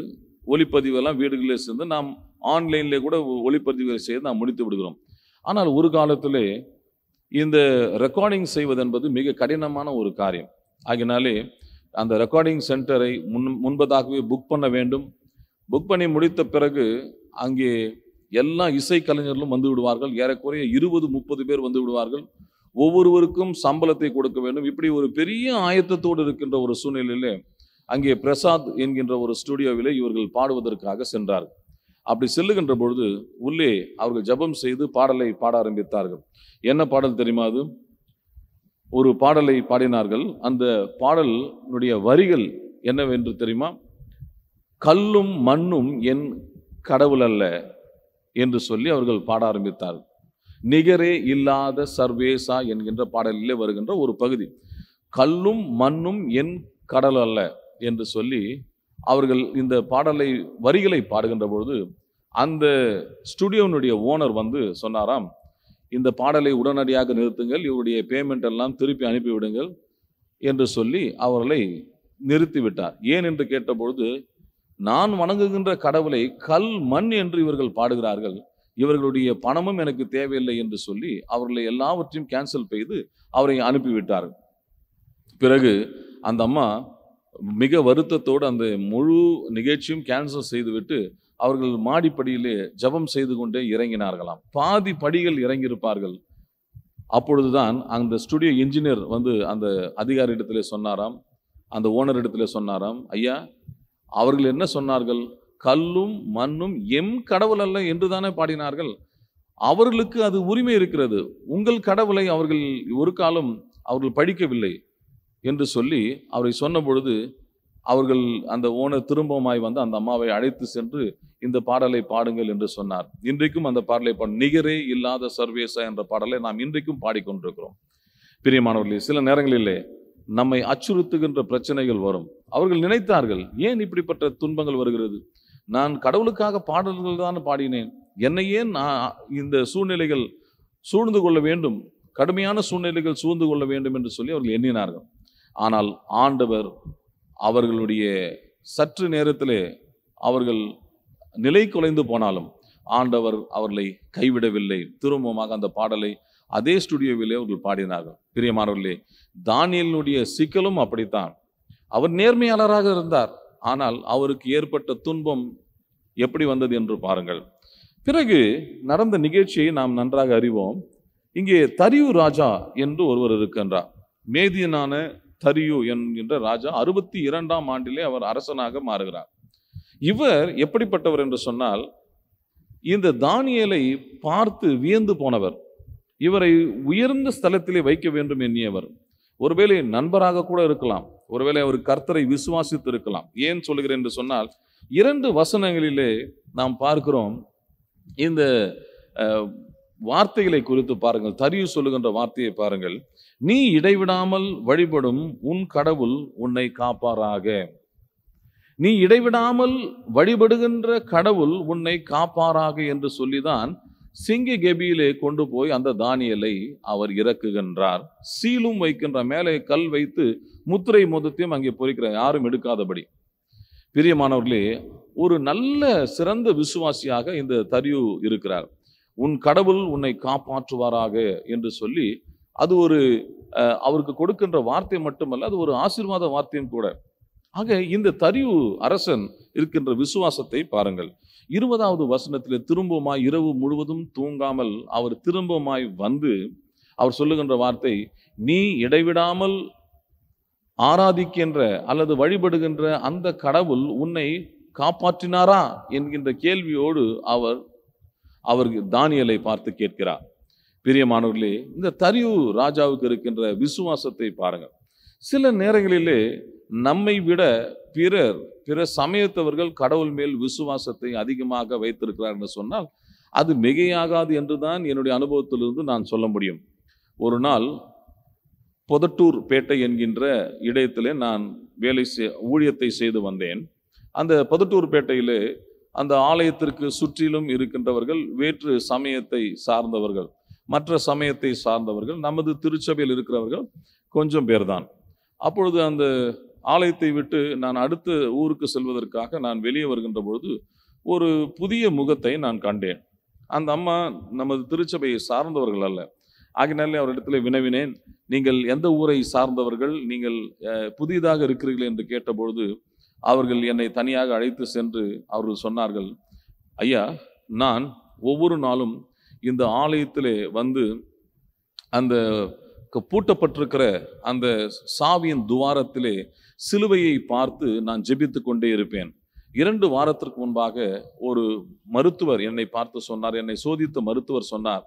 Speaker 1: ஒளிப்பதிவெல்லாம் வீடுகளிலே சேர்ந்து நாம் ஆன்லைனில் கூட ஒளிப்பதிவு செய்து நாம் முடித்து விடுகிறோம் ஆனால் ஒரு காலத்திலே இந்த ரெக்கார்டிங் செய்வது என்பது மிக கடினமான ஒரு காரியம் ஆகினாலே அந்த ரெக்கார்டிங் சென்டரை முன் முன்பதாகவே புக் பண்ண வேண்டும் புக் பண்ணி முடித்த பிறகு அங்கே எல்லா இசை கலைஞர்களும் வந்து விடுவார்கள் ஏறக்குறைய இருபது முப்பது பேர் வந்து விடுவார்கள் ஒவ்வொருவருக்கும் சம்பளத்தை கொடுக்க வேண்டும் இப்படி ஒரு பெரிய ஆயத்தத்தோடு இருக்கின்ற ஒரு சூழ்நிலையிலே அங்கே பிரசாத் என்கின்ற ஒரு ஸ்டுடியோவிலே இவர்கள் பாடுவதற்காக சென்றார்கள் அப்படி செல்லுகின்ற பொழுது உள்ளே அவர்கள் ஜபம் செய்து பாடலை பாட ஆரம்பித்தார்கள் என்ன பாடல் தெரியுமா அது ஒரு பாடலை பாடினார்கள் அந்த பாடலுடைய வரிகள் என்னவென்று தெரியுமா கல்லும் மண்ணும் என் கடவுள் அல்ல என்று சொல்லி அவர்கள் பாட ஆரம்பித்தார்கள் நிகரே இல்லாத சர்வேசா என்கின்ற பாடலிலே வருகின்ற ஒரு பகுதி கல்லும் மண்ணும் என் கடல் அல்ல என்று சொல்லி அவர்கள் இந்த பாடலை வரிகளை பாடுகின்ற பொழுது அந்த ஸ்டுடியோனுடைய ஓனர் வந்து சொன்னாராம் இந்த பாடலை உடனடியாக நிறுத்துங்கள் இவருடைய பேமெண்ட் எல்லாம் திருப்பி அனுப்பிவிடுங்கள் என்று சொல்லி அவர்களை நிறுத்திவிட்டார் ஏன் என்று கேட்டபொழுது நான் வணங்குகின்ற கடவுளை கல் மண் என்று இவர்கள் பாடுகிறார்கள் இவர்களுடைய பணமும் எனக்கு தேவையில்லை என்று சொல்லி அவர்களை எல்லாவற்றையும் கேன்சல் செய்து அவரை அனுப்பிவிட்டார் பிறகு அந்த அம்மா மிக வருத்தத்தோடு அந்த முழு நிகழ்ச்சியும் கேன்சல் செய்துவிட்டு அவர்கள் மாடிப்படியிலே ஜபம் செய்து கொண்டே இறங்கினார்களாம் பாதி படிகள் இறங்கியிருப்பார்கள் அப்பொழுதுதான் அந்த ஸ்டுடியோ இன்ஜினியர் வந்து அந்த அதிகாரி இடத்துல சொன்னாராம் அந்த ஓனர் இடத்துல சொன்னாராம் ஐயா அவர்கள் என்ன சொன்னார்கள் கல்லும் மண்ணும் எம் கடவுள் அல்ல என்று தானே பாடினார்கள் அவர்களுக்கு அது உரிமை இருக்கிறது உங்கள் கடவுளை அவர்கள் ஒரு காலம் அவர்கள் படிக்கவில்லை என்று சொல்லி அவரை சொன்ன பொழுது அவர்கள் அந்த ஓனர் திரும்பமாய் வந்து அந்த அம்மாவை அழைத்து சென்று இந்த பாடலை பாடுங்கள் என்று சொன்னார் இன்றைக்கும் அந்த பாடலை பாடு நிகரே இல்லாத சர்வேச என்ற பாடலை நாம் இன்றைக்கும் பாடிக்கொண்டிருக்கிறோம் பிரியமானவர்களே சில நேரங்களிலே நம்மை அச்சுறுத்துகின்ற பிரச்சனைகள் வரும் அவர்கள் நினைத்தார்கள் ஏன் இப்படிப்பட்ட துன்பங்கள் வருகிறது நான் கடவுளுக்காக பாடல்கள் தான் பாடினேன் என்னையே நான் இந்த சூழ்நிலைகள் சூழ்ந்து கொள்ள வேண்டும் கடுமையான சூழ்நிலைகள் சூழ்ந்து கொள்ள வேண்டும் என்று சொல்லி அவர்கள் எண்ணினார்கள் ஆனால் ஆண்டவர் அவர்களுடைய சற்று நேரத்திலே அவர்கள் நிலை குலைந்து போனாலும் ஆண்டவர் அவர்களை கைவிடவில்லை திரும்பமாக அந்த பாடலை அதே ஸ்டுடியோவிலே அவர்கள் பாடினார்கள் பிரியமானவர்களே தானியலினுடைய சிக்கலும் அப்படித்தான் அவர் நேர்மையாளராக இருந்தார் ஆனால் அவருக்கு ஏற்பட்ட துன்பம் எப்படி வந்தது என்று பாருங்கள் பிறகு நடந்த நிகழ்ச்சியை நாம் நன்றாக அறிவோம் இங்கே தரியு ராஜா என்று ஒருவர் இருக்கின்றார் மேதியனான தரியு என்கின்ற ராஜா அறுபத்தி இரண்டாம் ஆண்டிலே அவர் அரசனாக மாறுகிறார் இவர் எப்படிப்பட்டவர் என்று சொன்னால் இந்த தானியலை பார்த்து வியந்து போனவர் இவரை உயர்ந்த ஸ்தலத்திலே வைக்க வேண்டும் எண்ணியவர் ஒருவேளை நண்பராக கூட இருக்கலாம் ஒருவேளை அவர் கர்த்தரை விசுவாசித்து இருக்கலாம் ஏன் சொல்கிறேன் என்று சொன்னால் இரண்டு வசனங்களிலே நாம் பார்க்கிறோம் இந்த வார்த்தைகளை குறித்து பாருங்கள் தரிவு சொல்லுகின்ற வார்த்தையை பாருங்கள் நீ இடைவிடாமல் வழிபடும் உன் கடவுள் உன்னை காப்பாராக நீ இடைவிடாமல் வழிபடுகின்ற கடவுள் உன்னை காப்பாராக என்று சொல்லிதான் சிங்கி கெபியிலே கொண்டு போய் அந்த தானியலை அவர் இறக்குகின்றார் சீலும் வைக்கின்ற மேலே கல் வைத்து முத்திரை மோதத்தையும் அங்கே பொறிக்கிறார் யாரும் எடுக்காதபடி பிரியமானவர்களே ஒரு நல்ல சிறந்த விசுவாசியாக இந்த தரியு இருக்கிறார் உன் கடவுள் உன்னை காப்பாற்றுவாராக என்று சொல்லி அது ஒரு அவருக்கு கொடுக்கின்ற வார்த்தை மட்டுமல்ல அது ஒரு ஆசீர்வாத வார்த்தையும் கூட ஆக இந்த தரியு அரசன் இருக்கின்ற விசுவாசத்தை பாருங்கள் இருபதாவது வசனத்தில் திரும்பமாய் இரவு முழுவதும் தூங்காமல் அவர் திரும்பமாய் வந்து அவர் சொல்லுகின்ற வார்த்தை நீ இடைவிடாமல் ஆராதிக்கின்ற அல்லது வழிபடுகின்ற அந்த கடவுள் உன்னை காப்பாற்றினாரா என்கின்ற கேள்வியோடு அவர் அவர் தானியலை பார்த்து கேட்கிறார் பிரியமானவர்களே இந்த தரியு ராஜாவுக்கு இருக்கின்ற விசுவாசத்தை பாருங்கள் சில நேரங்களிலே நம்மை விட பிறர் பிற சமயத்தவர்கள் கடவுள் மேல் விசுவாசத்தை அதிகமாக வைத்திருக்கிறார் என்று சொன்னால் அது மிகையாகாது என்று தான் என்னுடைய அனுபவத்திலிருந்து நான் சொல்ல முடியும் ஒரு நாள் பொதட்டூர் பேட்டை என்கின்ற இடையத்தில் நான் வேலை செய் ஊழியத்தை செய்து வந்தேன் அந்த பொதட்டூர் பேட்டையிலே அந்த ஆலயத்திற்கு சுற்றிலும் இருக்கின்றவர்கள் வேற்று சமயத்தை சார்ந்தவர்கள் மற்ற சமயத்தை சார்ந்தவர்கள் நமது திருச்சபையில் இருக்கிறவர்கள் கொஞ்சம் பேர்தான் அப்பொழுது அந்த ஆலயத்தை விட்டு நான் அடுத்த ஊருக்கு செல்வதற்காக நான் வெளியே வருகின்ற பொழுது ஒரு புதிய முகத்தை நான் கண்டேன் அந்த அம்மா நமது திருச்சபையை சார்ந்தவர்கள் அல்ல ஆகினாலே அவரிடத்தில் வினவினேன் நீங்கள் எந்த ஊரை சார்ந்தவர்கள் நீங்கள் புதிதாக இருக்கிறீர்கள் என்று கேட்டபொழுது அவர்கள் என்னை தனியாக அழைத்து சென்று அவர்கள் சொன்னார்கள் ஐயா நான் ஒவ்வொரு நாளும் இந்த ஆலயத்திலே வந்து அந்த பூட்டப்பட்டிருக்கிற அந்த சாவியின் துவாரத்திலே சிலுவையை பார்த்து நான் ஜெபித்து கொண்டே இருப்பேன் இரண்டு வாரத்திற்கு முன்பாக ஒரு மருத்துவர் என்னை பார்த்து சொன்னார் என்னை சோதித்த மருத்துவர் சொன்னார்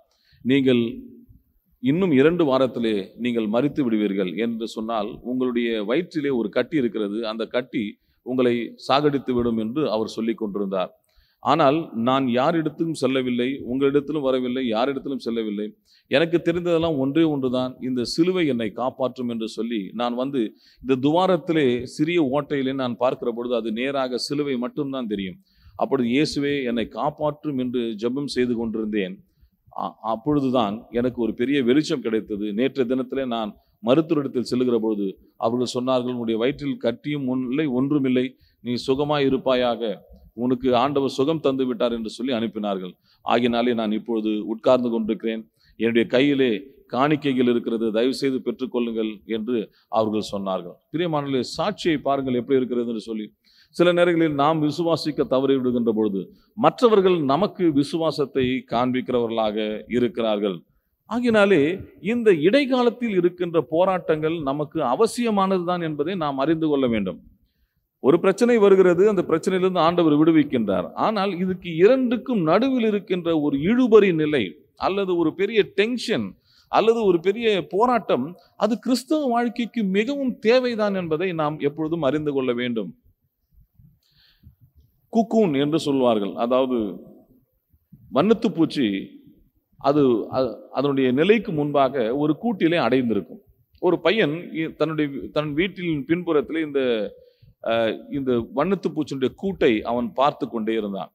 Speaker 1: நீங்கள் இன்னும் இரண்டு வாரத்திலே நீங்கள் மறித்து விடுவீர்கள் என்று சொன்னால் உங்களுடைய வயிற்றிலே ஒரு கட்டி இருக்கிறது அந்த கட்டி உங்களை சாகடித்து விடும் என்று அவர் சொல்லி கொண்டிருந்தார் ஆனால் நான் யாரிடத்திலும் செல்லவில்லை உங்களிடத்திலும் வரவில்லை யாரிடத்திலும் செல்லவில்லை எனக்கு தெரிந்ததெல்லாம் ஒன்றே ஒன்றுதான் இந்த சிலுவை என்னை காப்பாற்றும் என்று சொல்லி நான் வந்து இந்த துவாரத்திலே சிறிய ஓட்டையிலே நான் பார்க்கிற பொழுது அது நேராக சிலுவை மட்டும்தான் தெரியும் அப்பொழுது இயேசுவே என்னை காப்பாற்றும் என்று ஜெபம் செய்து கொண்டிருந்தேன் அப்பொழுதுதான் எனக்கு ஒரு பெரிய வெளிச்சம் கிடைத்தது நேற்றைய தினத்திலே நான் மருத்துவரிடத்தில் செல்லுகிற பொழுது அவர்கள் சொன்னார்கள் உன்னுடைய வயிற்றில் கட்டியும் இல்லை ஒன்றுமில்லை நீ சுகமாய் இருப்பாயாக உனக்கு ஆண்டவர் சுகம் தந்து விட்டார் என்று சொல்லி அனுப்பினார்கள் ஆகினாலே நான் இப்பொழுது உட்கார்ந்து கொண்டிருக்கிறேன் என்னுடைய கையிலே காணிக்கைகள் இருக்கிறது தயவு செய்து பெற்றுக்கொள்ளுங்கள் என்று அவர்கள் சொன்னார்கள் பிரியமான சாட்சியை பாருங்கள் எப்படி இருக்கிறது என்று சொல்லி சில நேரங்களில் நாம் விசுவாசிக்க தவறி விடுகின்ற பொழுது மற்றவர்கள் நமக்கு விசுவாசத்தை காண்பிக்கிறவர்களாக இருக்கிறார்கள் ஆகினாலே இந்த இடைக்காலத்தில் இருக்கின்ற போராட்டங்கள் நமக்கு அவசியமானது தான் என்பதை நாம் அறிந்து கொள்ள வேண்டும் ஒரு பிரச்சனை வருகிறது அந்த பிரச்சனையிலிருந்து ஆண்டவர் விடுவிக்கின்றார் ஆனால் இதுக்கு இரண்டுக்கும் நடுவில் இருக்கின்ற ஒரு இழுபறி நிலை அல்லது ஒரு பெரிய டென்ஷன் அல்லது ஒரு பெரிய போராட்டம் அது கிறிஸ்தவ வாழ்க்கைக்கு மிகவும் தேவைதான் என்பதை நாம் எப்பொழுதும் அறிந்து கொள்ள வேண்டும் குக்கூன் என்று சொல்வார்கள் அதாவது வண்ணத்து பூச்சி அது அதனுடைய நிலைக்கு முன்பாக ஒரு கூட்டிலே அடைந்திருக்கும் ஒரு பையன் தன்னுடைய தன் வீட்டின் பின்புறத்தில் இந்த இந்த வண்ணத்து பூச்சியினுடைய கூட்டை அவன் பார்த்து கொண்டே இருந்தான்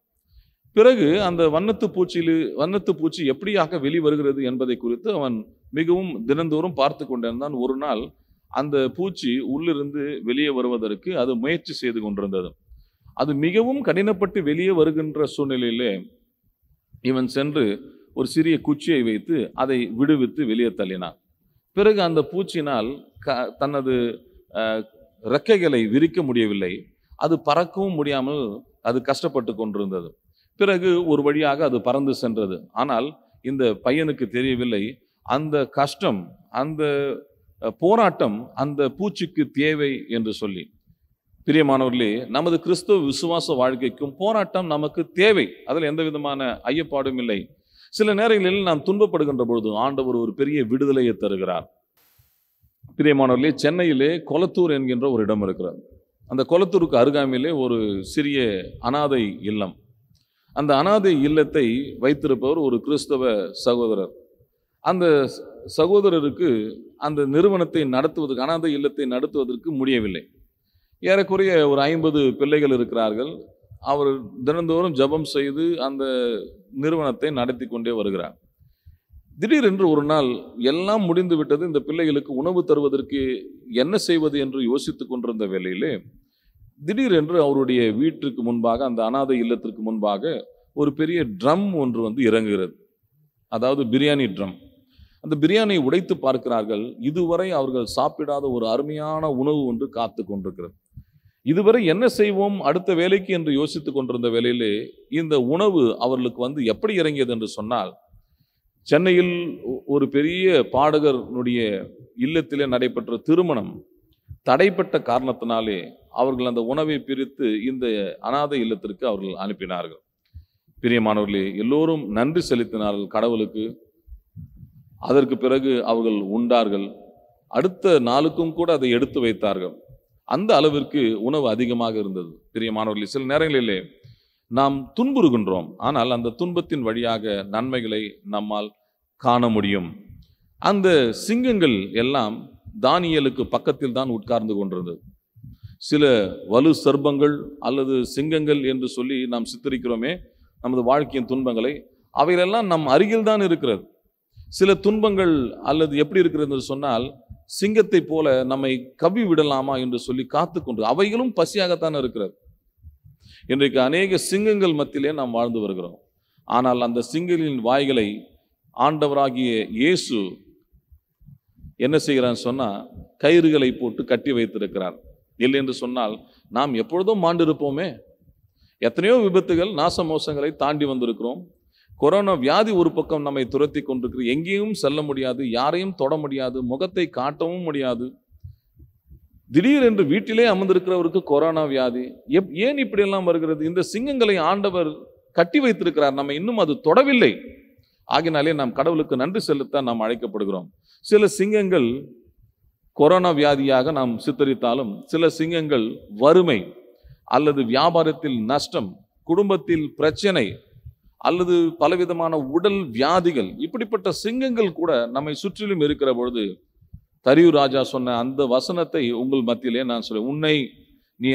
Speaker 1: பிறகு அந்த வண்ணத்து பூச்சியில் வண்ணத்து பூச்சி எப்படியாக வெளிவருகிறது என்பதை குறித்து அவன் மிகவும் தினந்தோறும் பார்த்து கொண்டிருந்தான் ஒரு நாள் அந்த பூச்சி உள்ளிருந்து வெளியே வருவதற்கு அது முயற்சி செய்து கொண்டிருந்தது அது மிகவும் கடினப்பட்டு வெளியே வருகின்ற சூழ்நிலையிலே இவன் சென்று ஒரு சிறிய குச்சியை வைத்து அதை விடுவித்து வெளியே தள்ளினான் பிறகு அந்த பூச்சினால் க தனது ரெக்கைகளை விரிக்க முடியவில்லை அது பறக்கவும் முடியாமல் அது கஷ்டப்பட்டு கொண்டிருந்தது பிறகு ஒரு வழியாக அது பறந்து சென்றது ஆனால் இந்த பையனுக்கு தெரியவில்லை அந்த கஷ்டம் அந்த போராட்டம் அந்த பூச்சிக்கு தேவை என்று சொல்லி பிரியமானவர்களே நமது கிறிஸ்துவ விசுவாச வாழ்க்கைக்கும் போராட்டம் நமக்கு தேவை அதில் எந்த விதமான ஐயப்பாடும் இல்லை சில நேரங்களில் நாம் துன்பப்படுகின்ற பொழுது ஆண்டவர் ஒரு பெரிய விடுதலையை தருகிறார் பிரியமானவர்களே சென்னையிலே கொளத்தூர் என்கின்ற ஒரு இடம் இருக்கிறது அந்த கொளத்தூருக்கு அருகாமையிலே ஒரு சிறிய அனாதை இல்லம் அந்த அனாதை இல்லத்தை வைத்திருப்பவர் ஒரு கிறிஸ்தவ சகோதரர் அந்த சகோதரருக்கு அந்த நிறுவனத்தை நடத்துவதற்கு அனாதை இல்லத்தை நடத்துவதற்கு முடியவில்லை ஏறக்குறைய ஒரு ஐம்பது பிள்ளைகள் இருக்கிறார்கள் அவர் தினந்தோறும் ஜபம் செய்து அந்த நிறுவனத்தை நடத்தி கொண்டே வருகிறார் திடீரென்று ஒரு நாள் எல்லாம் முடிந்து விட்டது இந்த பிள்ளைகளுக்கு உணவு தருவதற்கு என்ன செய்வது என்று யோசித்து கொண்டிருந்த வேளையிலே திடீரென்று அவருடைய வீட்டிற்கு முன்பாக அந்த அனாதை இல்லத்திற்கு முன்பாக ஒரு பெரிய ட்ரம் ஒன்று வந்து இறங்குகிறது அதாவது பிரியாணி ட்ரம் அந்த பிரியாணியை உடைத்து பார்க்கிறார்கள் இதுவரை அவர்கள் சாப்பிடாத ஒரு அருமையான உணவு ஒன்று காத்து கொண்டிருக்கிறது இதுவரை என்ன செய்வோம் அடுத்த வேலைக்கு என்று யோசித்து கொண்டிருந்த வேலையிலே இந்த உணவு அவர்களுக்கு வந்து எப்படி இறங்கியது என்று சொன்னால் சென்னையில் ஒரு பெரிய பாடகர்னுடைய இல்லத்திலே நடைபெற்ற திருமணம் தடைப்பட்ட காரணத்தினாலே அவர்கள் அந்த உணவை பிரித்து இந்த அனாதை இல்லத்திற்கு அவர்கள் அனுப்பினார்கள் பிரியமானவர்களே எல்லோரும் நன்றி செலுத்தினார்கள் கடவுளுக்கு அதற்கு பிறகு அவர்கள் உண்டார்கள் அடுத்த நாளுக்கும் கூட அதை எடுத்து வைத்தார்கள் அந்த அளவிற்கு உணவு அதிகமாக இருந்தது பிரியமானவர்களே சில நேரங்களிலே நாம் துன்புறுகின்றோம் ஆனால் அந்த துன்பத்தின் வழியாக நன்மைகளை நம்மால் காண முடியும் அந்த சிங்கங்கள் எல்லாம் தானியலுக்கு பக்கத்தில் தான் உட்கார்ந்து கொண்டிருந்தது சில வலு சர்பங்கள் அல்லது சிங்கங்கள் என்று சொல்லி நாம் சித்தரிக்கிறோமே நமது வாழ்க்கையின் துன்பங்களை அவைகளெல்லாம் நம் அருகில் தான் இருக்கிறது சில துன்பங்கள் அல்லது எப்படி இருக்கிறது சொன்னால் சிங்கத்தை போல நம்மை கவி விடலாமா என்று சொல்லி காத்து கொண்டு அவைகளும் பசியாகத்தான் இருக்கிறது இன்றைக்கு அநேக சிங்கங்கள் மத்தியிலே நாம் வாழ்ந்து வருகிறோம் ஆனால் அந்த சிங்கங்களின் வாய்களை ஆண்டவராகிய இயேசு என்ன செய்கிறான்னு சொன்னால் கயிறுகளை போட்டு கட்டி வைத்திருக்கிறார் இல்லை என்று சொன்னால் நாம் எப்பொழுதும் மாண்டிருப்போமே எத்தனையோ விபத்துகள் நாச மோசங்களை தாண்டி வந்திருக்கிறோம் கொரோனா வியாதி ஒரு பக்கம் நம்மை துரத்தி கொண்டிருக்கிறது எங்கேயும் செல்ல முடியாது யாரையும் தொட முடியாது முகத்தை காட்டவும் முடியாது திடீரென்று வீட்டிலே அமர்ந்திருக்கிறவருக்கு கொரோனா வியாதி எப் ஏன் இப்படியெல்லாம் வருகிறது இந்த சிங்கங்களை ஆண்டவர் கட்டி வைத்திருக்கிறார் நம்ம இன்னும் அது தொடவில்லை ஆகினாலே நாம் கடவுளுக்கு நன்றி செலுத்த நாம் அழைக்கப்படுகிறோம் சில சிங்கங்கள் கொரோனா வியாதியாக நாம் சித்தரித்தாலும் சில சிங்கங்கள் வறுமை அல்லது வியாபாரத்தில் நஷ்டம் குடும்பத்தில் பிரச்சனை அல்லது பலவிதமான உடல் வியாதிகள் இப்படிப்பட்ட சிங்கங்கள் கூட நம்மை சுற்றிலும் இருக்கிற பொழுது தரியு ராஜா சொன்ன அந்த வசனத்தை உங்கள் மத்தியிலே நான் சொல்ல உன்னை நீ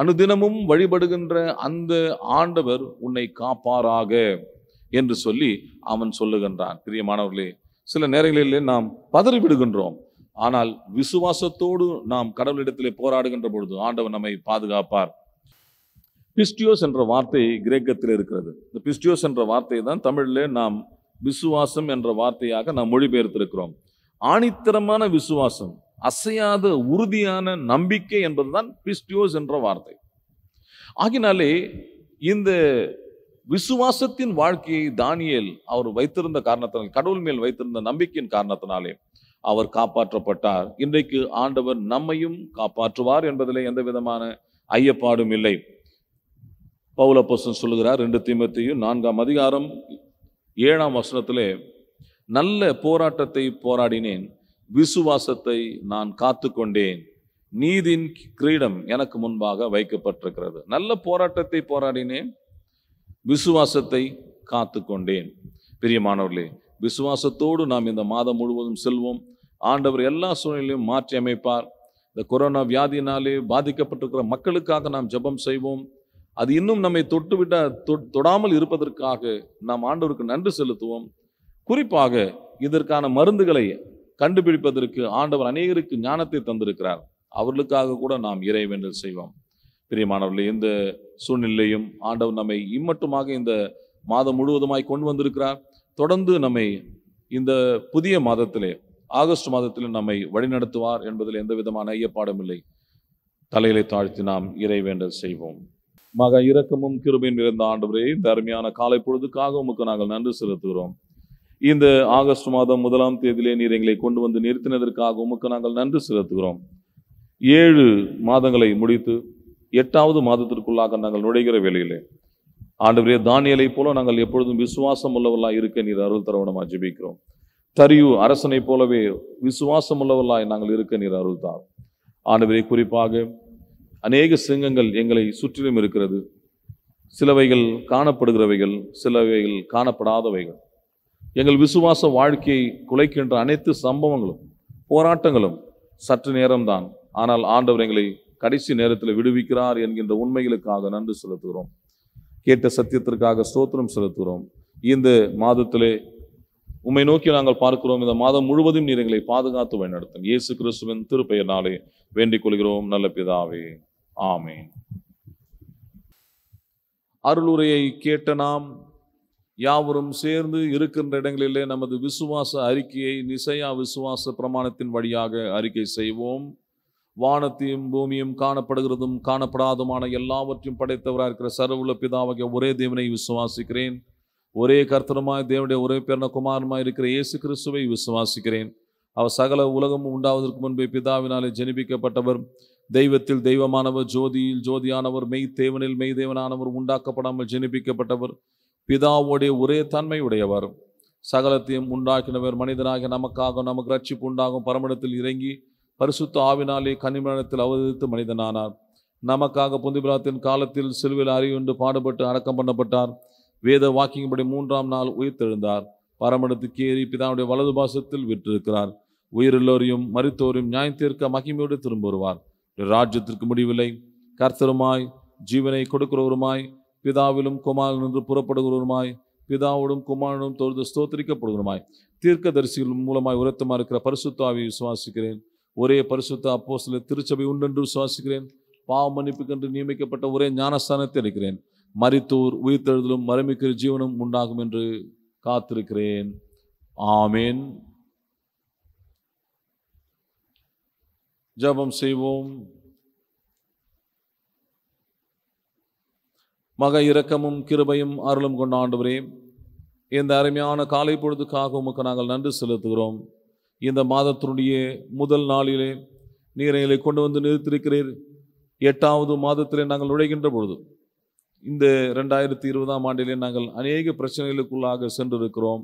Speaker 1: அனுதினமும் வழிபடுகின்ற அந்த ஆண்டவர் உன்னை காப்பாராக என்று சொல்லி அவன் சொல்லுகின்றான் பிரியமானவர்களே சில நேரங்களிலே நாம் பதறி விடுகின்றோம் ஆனால் விசுவாசத்தோடு நாம் கடவுளிடத்திலே போராடுகின்ற பொழுது ஆண்டவர் நம்மை பாதுகாப்பார் பிஸ்டியோஸ் என்ற வார்த்தை கிரேக்கத்தில் இருக்கிறது இந்த பிஸ்டியோஸ் என்ற வார்த்தை தான் தமிழில் நாம் விசுவாசம் என்ற வார்த்தையாக நாம் மொழிபெயர்த்திருக்கிறோம் ஆணித்தரமான விசுவாசம் அசையாத உறுதியான நம்பிக்கை என்பதுதான் பிஸ்டியோஸ் என்ற வார்த்தை ஆகினாலே இந்த விசுவாசத்தின் வாழ்க்கையை தானியல் அவர் வைத்திருந்த காரணத்தினால் கடவுள் மேல் வைத்திருந்த நம்பிக்கையின் காரணத்தினாலே அவர் காப்பாற்றப்பட்டார் இன்றைக்கு ஆண்டவர் நம்மையும் காப்பாற்றுவார் என்பதிலே எந்த விதமான ஐயப்பாடும் இல்லை பௌலப்போசன் சொல்லுகிறார் ரெண்டு தீமத்தையும் நான்காம் அதிகாரம் ஏழாம் வசனத்திலே நல்ல போராட்டத்தை போராடினேன் விசுவாசத்தை நான் காத்து கொண்டேன் நீதின் கிரீடம் எனக்கு முன்பாக வைக்கப்பட்டிருக்கிறது நல்ல போராட்டத்தை போராடினேன் விசுவாசத்தை காத்து கொண்டேன் பிரியமானவர்களே விசுவாசத்தோடு நாம் இந்த மாதம் முழுவதும் செல்வோம் ஆண்டவர் எல்லா சூழ்நிலையும் மாற்றி அமைப்பார் இந்த கொரோனா வியாதியினாலே பாதிக்கப்பட்டிருக்கிற மக்களுக்காக நாம் ஜபம் செய்வோம் அது இன்னும் நம்மை தொட்டுவிட தொடாமல் இருப்பதற்காக நாம் ஆண்டவருக்கு நன்றி செலுத்துவோம் குறிப்பாக இதற்கான மருந்துகளை கண்டுபிடிப்பதற்கு ஆண்டவர் அநேகருக்கு ஞானத்தை தந்திருக்கிறார் அவர்களுக்காக கூட நாம் இறைவேண்டல் செய்வோம் பிரியமானவர்களே இந்த சூழ்நிலையும் ஆண்டவர் நம்மை இம்மட்டுமாக இந்த மாதம் முழுவதுமாய் கொண்டு வந்திருக்கிறார் தொடர்ந்து நம்மை இந்த புதிய மாதத்திலே ஆகஸ்ட் மாதத்திலே நம்மை வழிநடத்துவார் என்பதில் எந்த விதமான ஐயப்பாடும் இல்லை தலையிலை தாழ்த்தி நாம் இறைவேண்டல் செய்வோம் மக இரக்கமும் கிருபையும் இருந்த ஆண்டவரே இந்த அருமையான காலை பொழுதுக்காக உமக்கு நாங்கள் நன்றி செலுத்துகிறோம் இந்த ஆகஸ்ட் மாதம் முதலாம் தேதியிலே நீர் எங்களை கொண்டு வந்து நிறுத்தினதற்காக உமக்கு நாங்கள் நன்றி செலுத்துகிறோம் ஏழு மாதங்களை முடித்து எட்டாவது மாதத்திற்குள்ளாக நாங்கள் நுழைகிற வேலையிலே ஆண்டவரே தானியலை போல நாங்கள் எப்பொழுதும் விசுவாசம் உள்ளவர்களாக இருக்க நீர் அருள் தரவணமாக ஜெபிக்கிறோம் தரியு அரசனை போலவே விசுவாசம் உள்ளவர்களாய் நாங்கள் இருக்க நீர் அருள் தார் ஆண்டவரே குறிப்பாக அநேக சிங்கங்கள் எங்களை சுற்றிலும் இருக்கிறது சிலவைகள் காணப்படுகிறவைகள் சிலவைகள் காணப்படாதவைகள் எங்கள் விசுவாச வாழ்க்கையை குலைக்கின்ற அனைத்து சம்பவங்களும் போராட்டங்களும் சற்று நேரம்தான் ஆனால் ஆண்டவர் எங்களை கடைசி நேரத்தில் விடுவிக்கிறார் என்கின்ற உண்மைகளுக்காக நன்றி செலுத்துகிறோம் கேட்ட சத்தியத்திற்காக ஸ்தோத்திரம் செலுத்துகிறோம் இந்த மாதத்திலே உண்மை நோக்கி நாங்கள் பார்க்கிறோம் இந்த மாதம் முழுவதும் நீர் எங்களை பாதுகாத்து வழிநடத்தும் இயேசு கிறிஸ்துவின் திருப்பெயர் நாளை வேண்டிக் கொள்கிறோம் நல்ல பிதாவே ஆமேன் அருளுரையை கேட்ட நாம் யாவரும் சேர்ந்து இருக்கின்ற இடங்களிலே நமது விசுவாச அறிக்கையை நிசையா விசுவாச பிரமாணத்தின் வழியாக அறிக்கை செய்வோம் வானத்தையும் பூமியும் காணப்படுகிறதும் காணப்படாதுமான எல்லாவற்றையும் படைத்தவராக இருக்கிற சர்வுல பிதாவாகிய ஒரே தேவனை விசுவாசிக்கிறேன் ஒரே கர்த்தனமாய் தேவனுடைய ஒரே பேரன குமாரமாக இருக்கிற இயேசு கிறிஸ்துவை விசுவாசிக்கிறேன் அவர் சகல உலகமும் உண்டாவதற்கு முன்பே பிதாவினாலே ஜெனிபிக்கப்பட்டவர் தெய்வத்தில் தெய்வமானவர் ஜோதியில் ஜோதியானவர் மெய் தேவனில் மெய் தேவனானவர் உண்டாக்கப்படாமல் ஜெனிப்பிக்கப்பட்டவர் பிதாவோடைய ஒரே தன்மை உடையவர் சகலத்தையும் உண்டாக்கினவர் மனிதனாக நமக்காக நமக்கு ரட்சிப்பு உண்டாகும் பரமடத்தில் இறங்கி பரிசுத்த ஆவினாலே கனிமனத்தில் அவதரித்து மனிதனானார் நமக்காக புந்திபிராத்தின் காலத்தில் செல்வில் அறிவுண்டு பாடுபட்டு அடக்கம் பண்ணப்பட்டார் வேத வாக்கியப்படி மூன்றாம் நாள் உயிர்த்தெழுந்தார் பரமடத்துக்கு ஏறி பிதாவுடைய வலது பாசத்தில் விற்றிருக்கிறார் உயிரிழோரையும் மறித்தோரையும் நியாயத்தீர்க்க மகிமையோடு திரும்ப வருவார் ராஜ்யத்திற்கு முடிவில்லை கர்த்தருமாய் ஜீவனை கொடுக்கிறவருமாய் பிதாவிலும் குமாரன் என்று புறப்படுகிறவருமாய் பிதாவோடும் குமாரனும் தொழுது தீர்க்க தரிசிகள் மூலமாய் உரத்தமாக இருக்கிற பரிசுத்தாவை விசுவாசிக்கிறேன் ஒரே பரிசுத்த அப்போ சில திருச்சபை உண்டென்று விசுவாசிக்கிறேன் பாவ மன்னிப்புக்கென்று நியமிக்கப்பட்ட ஒரே ஞானஸ்தானத்தை அளிக்கிறேன் மரித்தூர் உயிர்த்தெழுதலும் மரமிக்கிற ஜீவனும் உண்டாகும் என்று காத்திருக்கிறேன் ஆமேன் ஜபம் செய்வோம் மக இரக்கமும் கிருபையும் அருளும் கொண்ட ஆண்டவரே இந்த அருமையான காலை பொழுதுக்காக உமக்கு நாங்கள் நன்றி செலுத்துகிறோம் இந்த மாதத்தினுடைய முதல் நாளிலே நீர் எங்களை கொண்டு வந்து நிறுத்திருக்கிறீர் எட்டாவது மாதத்திலே நாங்கள் நுழைகின்ற பொழுது இந்த ரெண்டாயிரத்தி இருபதாம் ஆண்டிலே நாங்கள் அநேக பிரச்சனைகளுக்குள்ளாக சென்றிருக்கிறோம்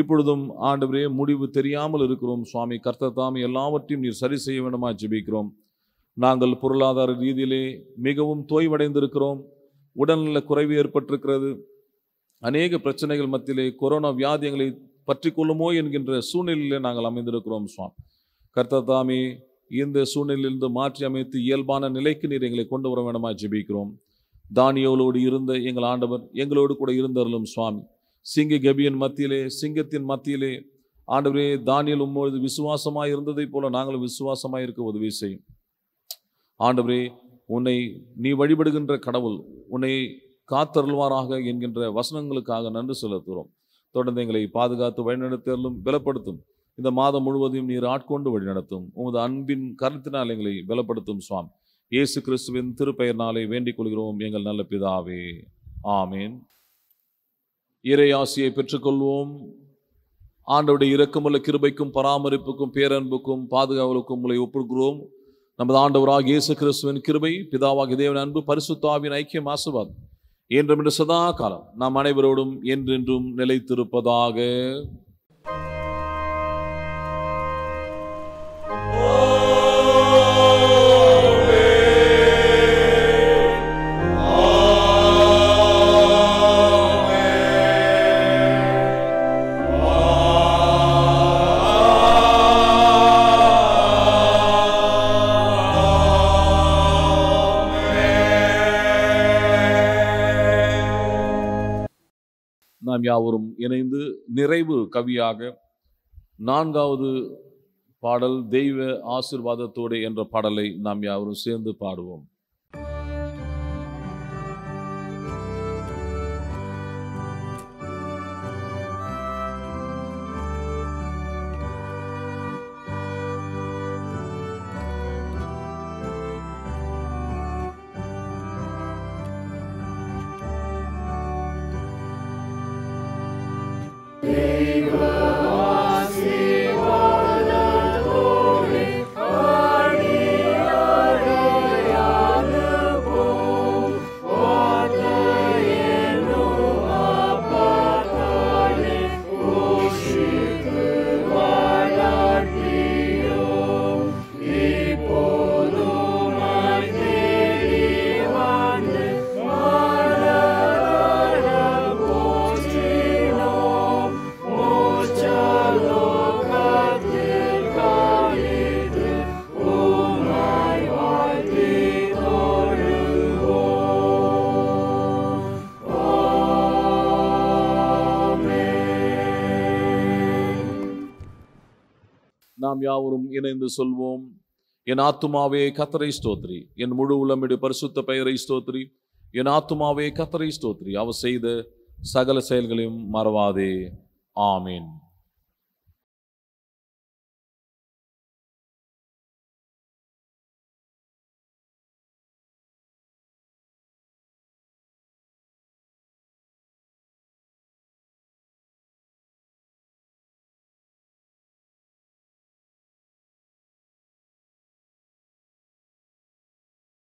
Speaker 1: இப்பொழுதும் ஆண்டவரே முடிவு தெரியாமல் இருக்கிறோம் சுவாமி கர்த்தர் தாமி எல்லாவற்றையும் நீர் சரி செய்ய வேண்டுமா ஜெபிக்கிறோம் நாங்கள் பொருளாதார ரீதியிலே மிகவும் தோய்வடைந்திருக்கிறோம் உடல்நல குறைவு ஏற்பட்டிருக்கிறது அநேக பிரச்சனைகள் மத்தியிலே கொரோனா வியாதி எங்களை பற்றி கொள்ளுமோ என்கின்ற சூழ்நிலையிலே நாங்கள் அமைந்திருக்கிறோம் சுவாமி கர்த்தர் இந்த சூழ்நிலையிலிருந்து மாற்றி அமைத்து இயல்பான நிலைக்கு நீர் எங்களை கொண்டு வர வேண்டுமா ஜெபிக்கிறோம் தானியோலோடு இருந்த எங்கள் ஆண்டவர் எங்களோடு கூட இருந்தாலும் சுவாமி சிங்க கபியின் மத்தியிலே சிங்கத்தின் மத்தியிலே ஆண்டவரே தானியல் உம்மொழுது விசுவாசமாக இருந்ததை போல நாங்களும் விசுவாசமாக இருக்க உதவி செய்யும் ஆண்டவரே உன்னை நீ வழிபடுகின்ற கடவுள் உன்னை காத்தருள்வாராக என்கின்ற வசனங்களுக்காக நன்றி செலுத்துகிறோம் தொடர்ந்து எங்களை பாதுகாத்து வழிநடத்தலும் பலப்படுத்தும் இந்த மாதம் முழுவதையும் நீர் ஆட்கொண்டு வழிநடத்தும் உமது அன்பின் கருத்தினால் எங்களை பலப்படுத்தும் சுவாமி இயேசு கிறிஸ்துவின் திருப்பெயர் நாளை வேண்டிக் கொள்கிறோம் எங்கள் நல்ல பிதாவே ஆமீன் இறை பெற்றுக்கொள்வோம் ஆண்டவுடைய இரக்கமுள்ள கிருபைக்கும் பராமரிப்புக்கும் பேரன்புக்கும் பாதுகாவலுக்கும் உங்களை ஒப்புகிறோம் நமது ஆண்டவராக இயேசு கிறிஸ்துவின் கிருபை பிதாவாக தேவன் அன்பு பரிசுத்தாவின் ஐக்கியம் ஆசுவாதம் என்றும் என்று சதா காலம் நாம் அனைவரோடும் என்றென்றும் நிலைத்திருப்பதாக நாம் யாவரும் இணைந்து நிறைவு கவியாக நான்காவது பாடல் தெய்வ ஆசிர்வாதத்தோடு என்ற பாடலை நாம் யாவரும் சேர்ந்து பாடுவோம் எல்லோரும் இணைந்து சொல்வோம் என் ஆத்துமாவே கத்தரை ஸ்தோத்ரி என் முழு உளமிடு பரிசுத்த பெயரை ஸ்தோத்ரி என் ஆத்துமாவே கத்தரை ஸ்தோத்ரி அவர் செய்த சகல செயல்களையும் மறவாதே ஆமீன்